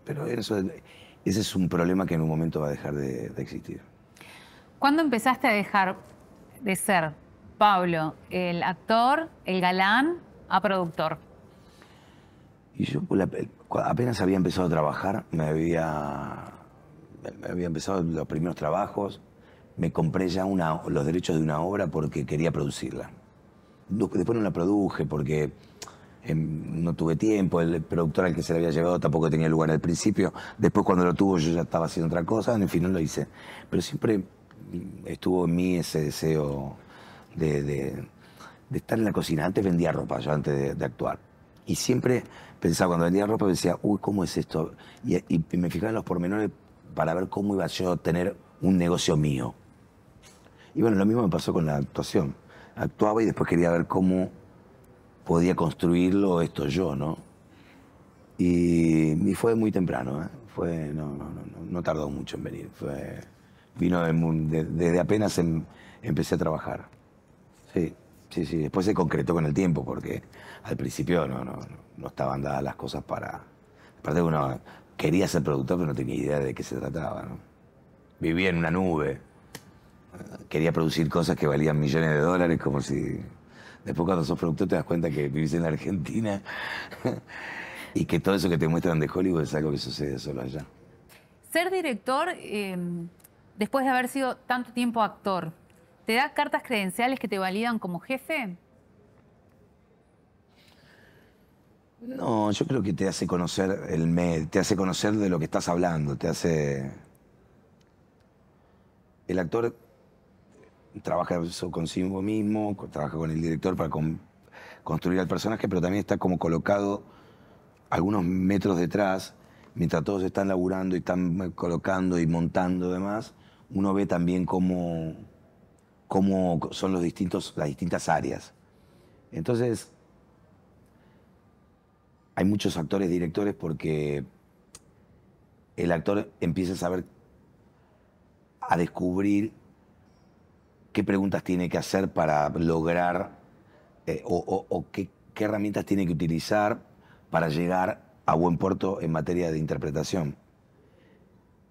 Pero eso, ese es un problema que en un momento va a dejar de, existir. ¿Cuándo empezaste a dejar de ser, Pablo, el actor, el galán, a productor? Y yo eh, apenas había empezado a trabajar, me había, me había empezado los primeros trabajos, me compré ya una, los derechos de una obra porque quería producirla. Después no la produje porque em, no tuve tiempo, el productor al que se la había llevado tampoco tenía lugar al principio, después cuando lo tuvo yo ya estaba haciendo otra cosa, en fin, no lo hice. Pero siempre mm, estuvo en mí ese deseo de, estar en la cocina. Antes vendía ropa, yo antes de, actuar. Y siempre pensaba, cuando vendía ropa, decía, uy, ¿cómo es esto? Y, y me fijaba en los pormenores para ver cómo iba yo a tener un negocio mío. Y bueno, lo mismo me pasó con la actuación. Actuaba y después quería ver cómo podía construirlo esto yo, ¿no? Y, fue muy temprano, ¿eh? Fue, no, no, tardó mucho en venir. Fue, vino desde apenas em, empecé a trabajar. Sí, sí, sí. Después se concretó con el tiempo porque al principio no, no estaban dadas las cosas para... Aparte uno quería ser productor pero no tenía idea de qué se trataba, ¿no? Vivía en una nube quería producir cosas que valían millones de dólares, como si... Después cuando sos productor te das cuenta que vivís en Argentina y que todo eso que te muestran de Hollywood es algo que sucede solo allá. Ser director, em, después de haber sido tanto tiempo actor, ¿te da cartas credenciales que te validan como jefe? No, yo creo que te hace conocer el te hace conocer de lo que estás hablando, te hace... El actor trabaja eso consigo mismo, trabaja con el director para construir al personaje, pero también está como colocado algunos metros detrás, mientras todos están laburando y están colocando y montando demás, uno ve también cómo, cómo son los distintos, las distintas áreas. Entonces, hay muchos actores directores porque el actor empieza a saber, a descubrir qué preguntas tiene que hacer para lograr eh, o, qué, herramientas tiene que utilizar para llegar a buen puerto en materia de interpretación.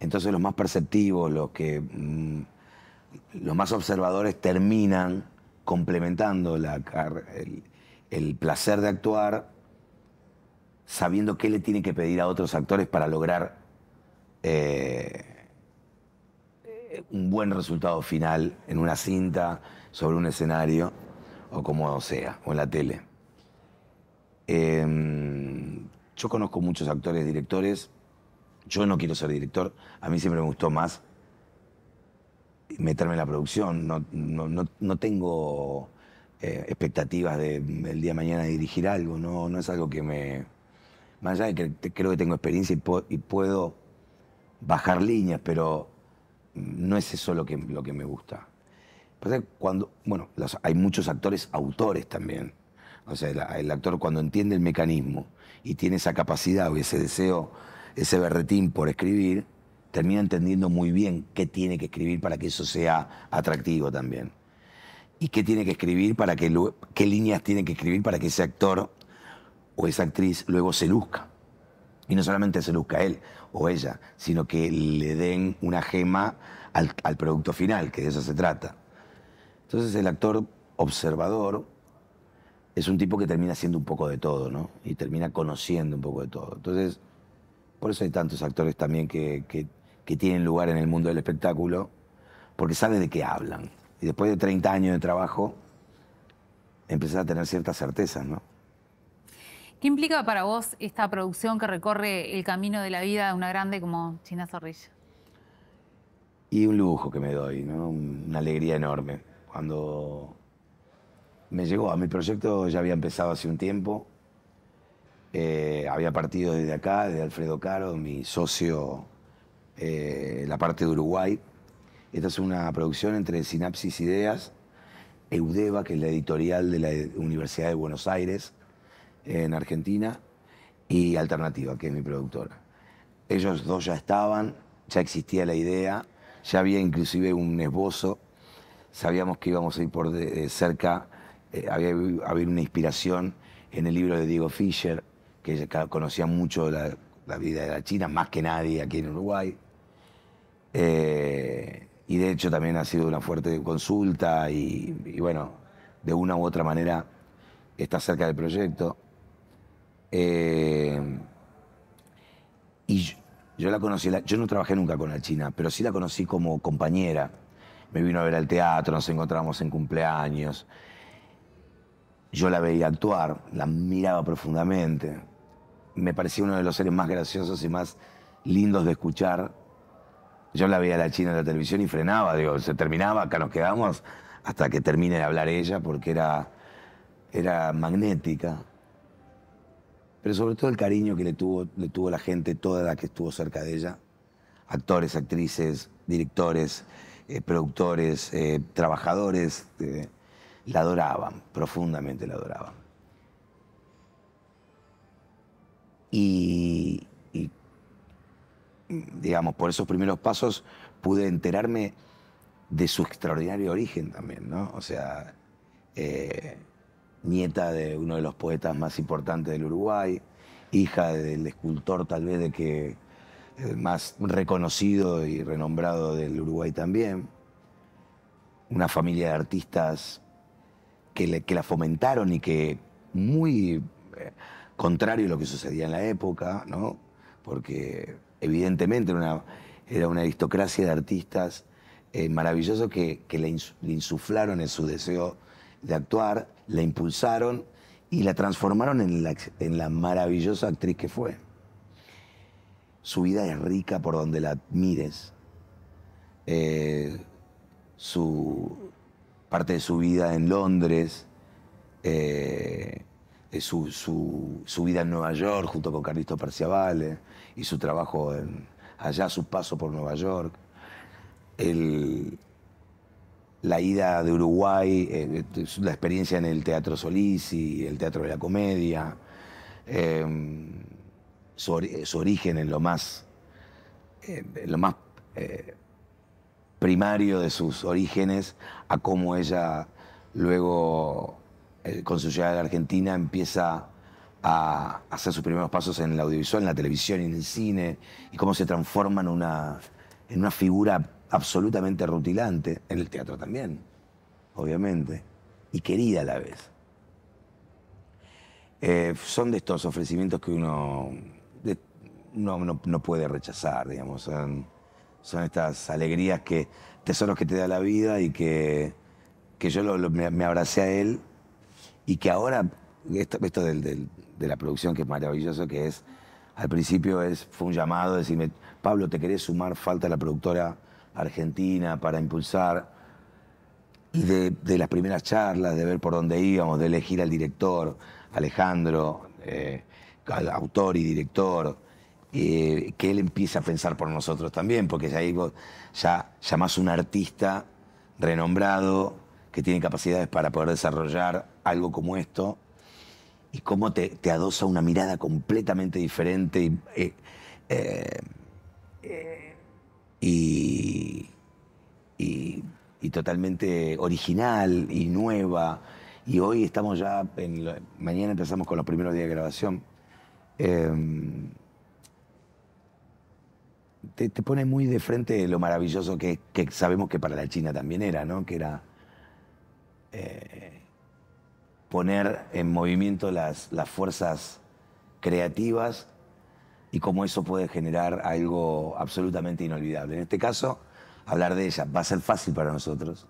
Entonces los más perceptivos, los que mm, los más observadores terminan complementando el, placer de actuar, sabiendo qué le tiene que pedir a otros actores para lograr eh, un buen resultado final en una cinta, sobre un escenario, o como sea, o en la tele. Em, yo conozco muchos actores, directores. Yo no quiero ser director. A mí siempre me gustó más meterme en la producción. No, tengo eh, expectativas de el día de mañana dirigir algo. No, no es algo que me... Más allá de que creo que tengo experiencia y puedo bajar líneas, pero no es eso lo que, me gusta. cuando, bueno, hay muchos actores autores también. O sea, el, actor cuando entiende el mecanismo y tiene esa capacidad o ese deseo, ese berretín por escribir, termina entendiendo muy bien qué tiene que escribir para que eso sea atractivo también. Y qué tiene que escribir para que, qué líneas tiene que escribir para que ese actor o esa actriz luego se luzca y no solamente se luzca él o ella, sino que le den una gema al, producto final, que de eso se trata. Entonces el actor observador es un tipo que termina haciendo un poco de todo, ¿no? Y termina conociendo un poco de todo. Entonces, por eso hay tantos actores también que, tienen lugar en el mundo del espectáculo, porque sabe de qué hablan. Y después de 30 años de trabajo, empiezas a tener ciertas certezas, ¿no? ¿Qué implica para vos esta producción que recorre el camino de la vida de una grande como China Zorrilla? Y un lujo que me doy, una alegría enorme. Cuando me llegó a mi proyecto ya había empezado hace un tiempo, eh, había partido desde acá, de Alfredo Caro, mi socio, eh, la parte de Uruguay. Esta es una producción entre Sinapsis Ideas, Eudeva, que es la editorial de la Universidad de Buenos Aires, en Argentina y Alternativa, que es mi productora. Ellos dos ya estaban, ya existía la idea, ya había inclusive un esbozo, sabíamos que íbamos a ir por eh, cerca, eh, había, una inspiración en el libro de Diego Fischer, que conocía mucho la, vida de la China, más que nadie aquí en Uruguay. Eh, y de hecho también ha sido una fuerte consulta y bueno, de una u otra manera está cerca del proyecto. Eh, y yo, la conocí, yo no trabajé nunca con la China, pero sí la conocí como compañera. Me vino a ver al teatro, nos encontramos en cumpleaños. Yo la veía actuar, la miraba profundamente. Me parecía uno de los seres más graciosos y más lindos de escuchar. Yo la veía a la China en la televisión y frenaba, digo, se terminaba, acá nos quedamos hasta que termine de hablar ella, porque era, era magnética pero sobre todo el cariño que le tuvo, le tuvo la gente toda la que estuvo cerca de ella, actores, actrices, directores, eh, productores, eh, trabajadores, eh, la adoraban, profundamente la adoraban. y, digamos, por esos primeros pasos pude enterarme de su extraordinario origen también, ¿no? O sea, nieta de uno de los poetas más importantes del Uruguay, hija del escultor tal vez de que eh, más reconocido y renombrado del Uruguay también, una familia de artistas que, la fomentaron y que muy eh, contrario a lo que sucedía en la época, porque evidentemente era una, aristocracia de artistas eh, maravilloso maravillosos que le, insuflaron en su deseo de actuar, la impulsaron y la transformaron en la, maravillosa actriz que fue. Su vida es rica por donde la mires. Eh, su parte de su vida en Londres, eh, eh, su, vida en Nueva York junto con Carlito Perciavale y su trabajo en, allá, su paso por Nueva York la ida de Uruguay, eh, la experiencia en el Teatro Solís y el Teatro de la Comedia, em, su, origen en lo más, lo más eh, primario de sus orígenes, a cómo ella luego, eh, con su llegada a la Argentina, empieza a hacer sus primeros pasos en el audiovisual, en la televisión y en el cine, y cómo se transforma en una, en una figura absolutamente rutilante, en el teatro también, obviamente, y querida a la vez. Eh, son de estos ofrecimientos que uno no, puede rechazar, digamos. Son, estas alegrías que, tesoros que te da la vida y que, que yo me, abracé a él y que ahora, esto, esto de la producción que es maravilloso, que es, al principio es, fue un llamado, decirme, Pablo, ¿te querés sumar? Falta la productora Argentina, para impulsar, y de, las primeras charlas, de ver por dónde íbamos, de elegir al director, Alejandro, eh, autor y director, eh, que él empiece a pensar por nosotros también, porque ahí vos ya llamás un artista renombrado que tiene capacidades para poder desarrollar algo como esto y cómo te, adosa una mirada completamente diferente eh, y, totalmente original y nueva. Y hoy estamos ya, mañana empezamos con los primeros días de grabación. Em, te, te, pone muy de frente lo maravilloso que, sabemos que para la China también era, Que era eh, poner en movimiento las, las fuerzas creativas y cómo eso puede generar algo absolutamente inolvidable. En este caso, hablar de ella va a ser fácil para nosotros,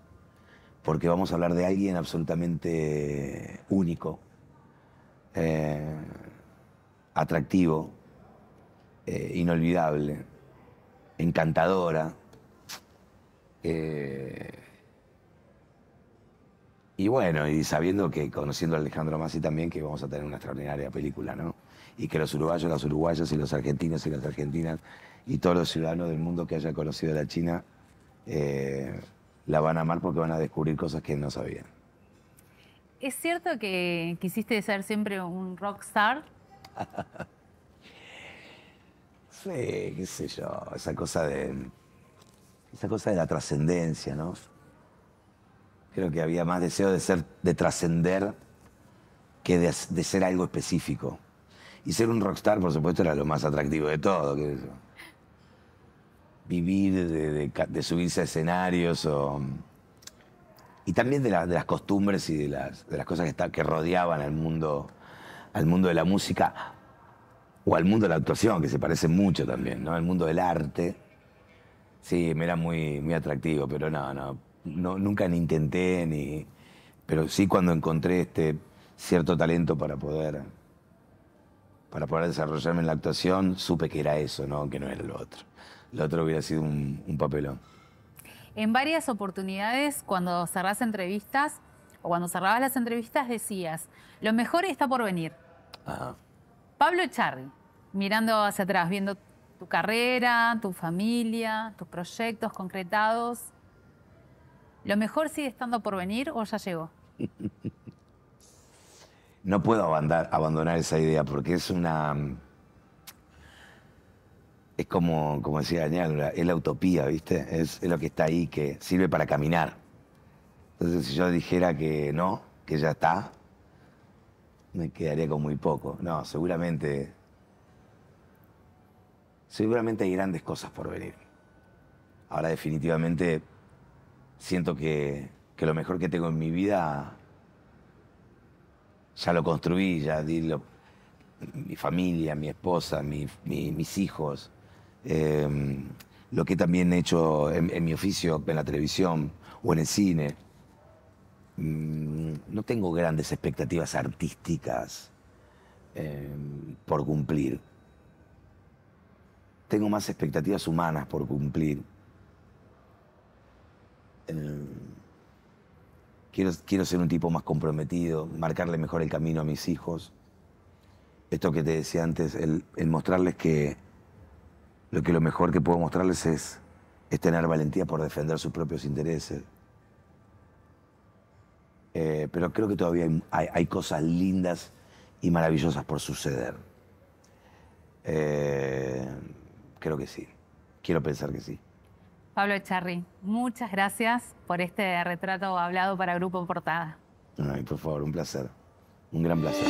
porque vamos a hablar de alguien absolutamente único, eh, atractivo, eh, inolvidable, encantadora. Eh, y bueno, y sabiendo que, conociendo a Alejandro Masi también, que vamos a tener una extraordinaria película, ¿no? y que los uruguayos, las uruguayas y los argentinos y las argentinas y todos los ciudadanos del mundo que hayan conocido la China eh, la van a amar porque van a descubrir cosas que no sabían. ¿Es cierto que quisiste ser siempre un rockstar? sí, qué sé yo, esa cosa de. Esa cosa de la trascendencia, ¿no? Creo que había más deseo de ser, de trascender que de ser algo específico. Y ser un rockstar, por supuesto, era lo más atractivo de todo. Vivir de, subirse a escenarios o... Y también de, las costumbres y de las, cosas que, rodeaban al mundo, al mundo de la música o al mundo de la actuación, que se parece mucho también, ¿no? Al mundo del arte. Sí, me era muy, muy atractivo, pero no, no, nunca ni intenté, ni... Pero sí cuando encontré este cierto talento para poder para poder desarrollarme en la actuación, supe que era eso, ¿no? que no era lo otro. Lo otro hubiera sido un, papelón. En varias oportunidades, cuando cerrás entrevistas o cuando cerrabas las entrevistas, decías, lo mejor está por venir. Pablo Echarri, mirando hacia atrás, viendo tu carrera, tu familia, tus proyectos concretados, ¿lo mejor sigue estando por venir o ya llegó? no puedo abandonar, esa idea porque es una... Mm, es como, como decía Daniel es la utopía, ¿viste? Es, lo que está ahí, que sirve para caminar. Entonces, si yo dijera que no, que ya está, me quedaría con muy poco. No, seguramente. Seguramente hay grandes cosas por venir. Ahora, definitivamente, siento que, que lo mejor que tengo en mi vida ya lo construí, ya di mi familia, mi esposa, mis hijos, em, lo que también he hecho en, mi oficio, en la televisión o en el cine. Mm, no tengo grandes expectativas artísticas em, por cumplir. Tengo más expectativas humanas por cumplir. Em, Quiero, ser un tipo más comprometido, marcarle mejor el camino a mis hijos. Esto que te decía antes, el, mostrarles que lo que lo mejor que puedo mostrarles es, tener valentía por defender sus propios intereses. Eh, pero creo que todavía hay, cosas lindas y maravillosas por suceder. Eh, creo que sí. Quiero pensar que sí. Pablo Echarri, muchas gracias por este retrato hablado para Grupo Portada. Ay, por favor, un placer. Un gran placer.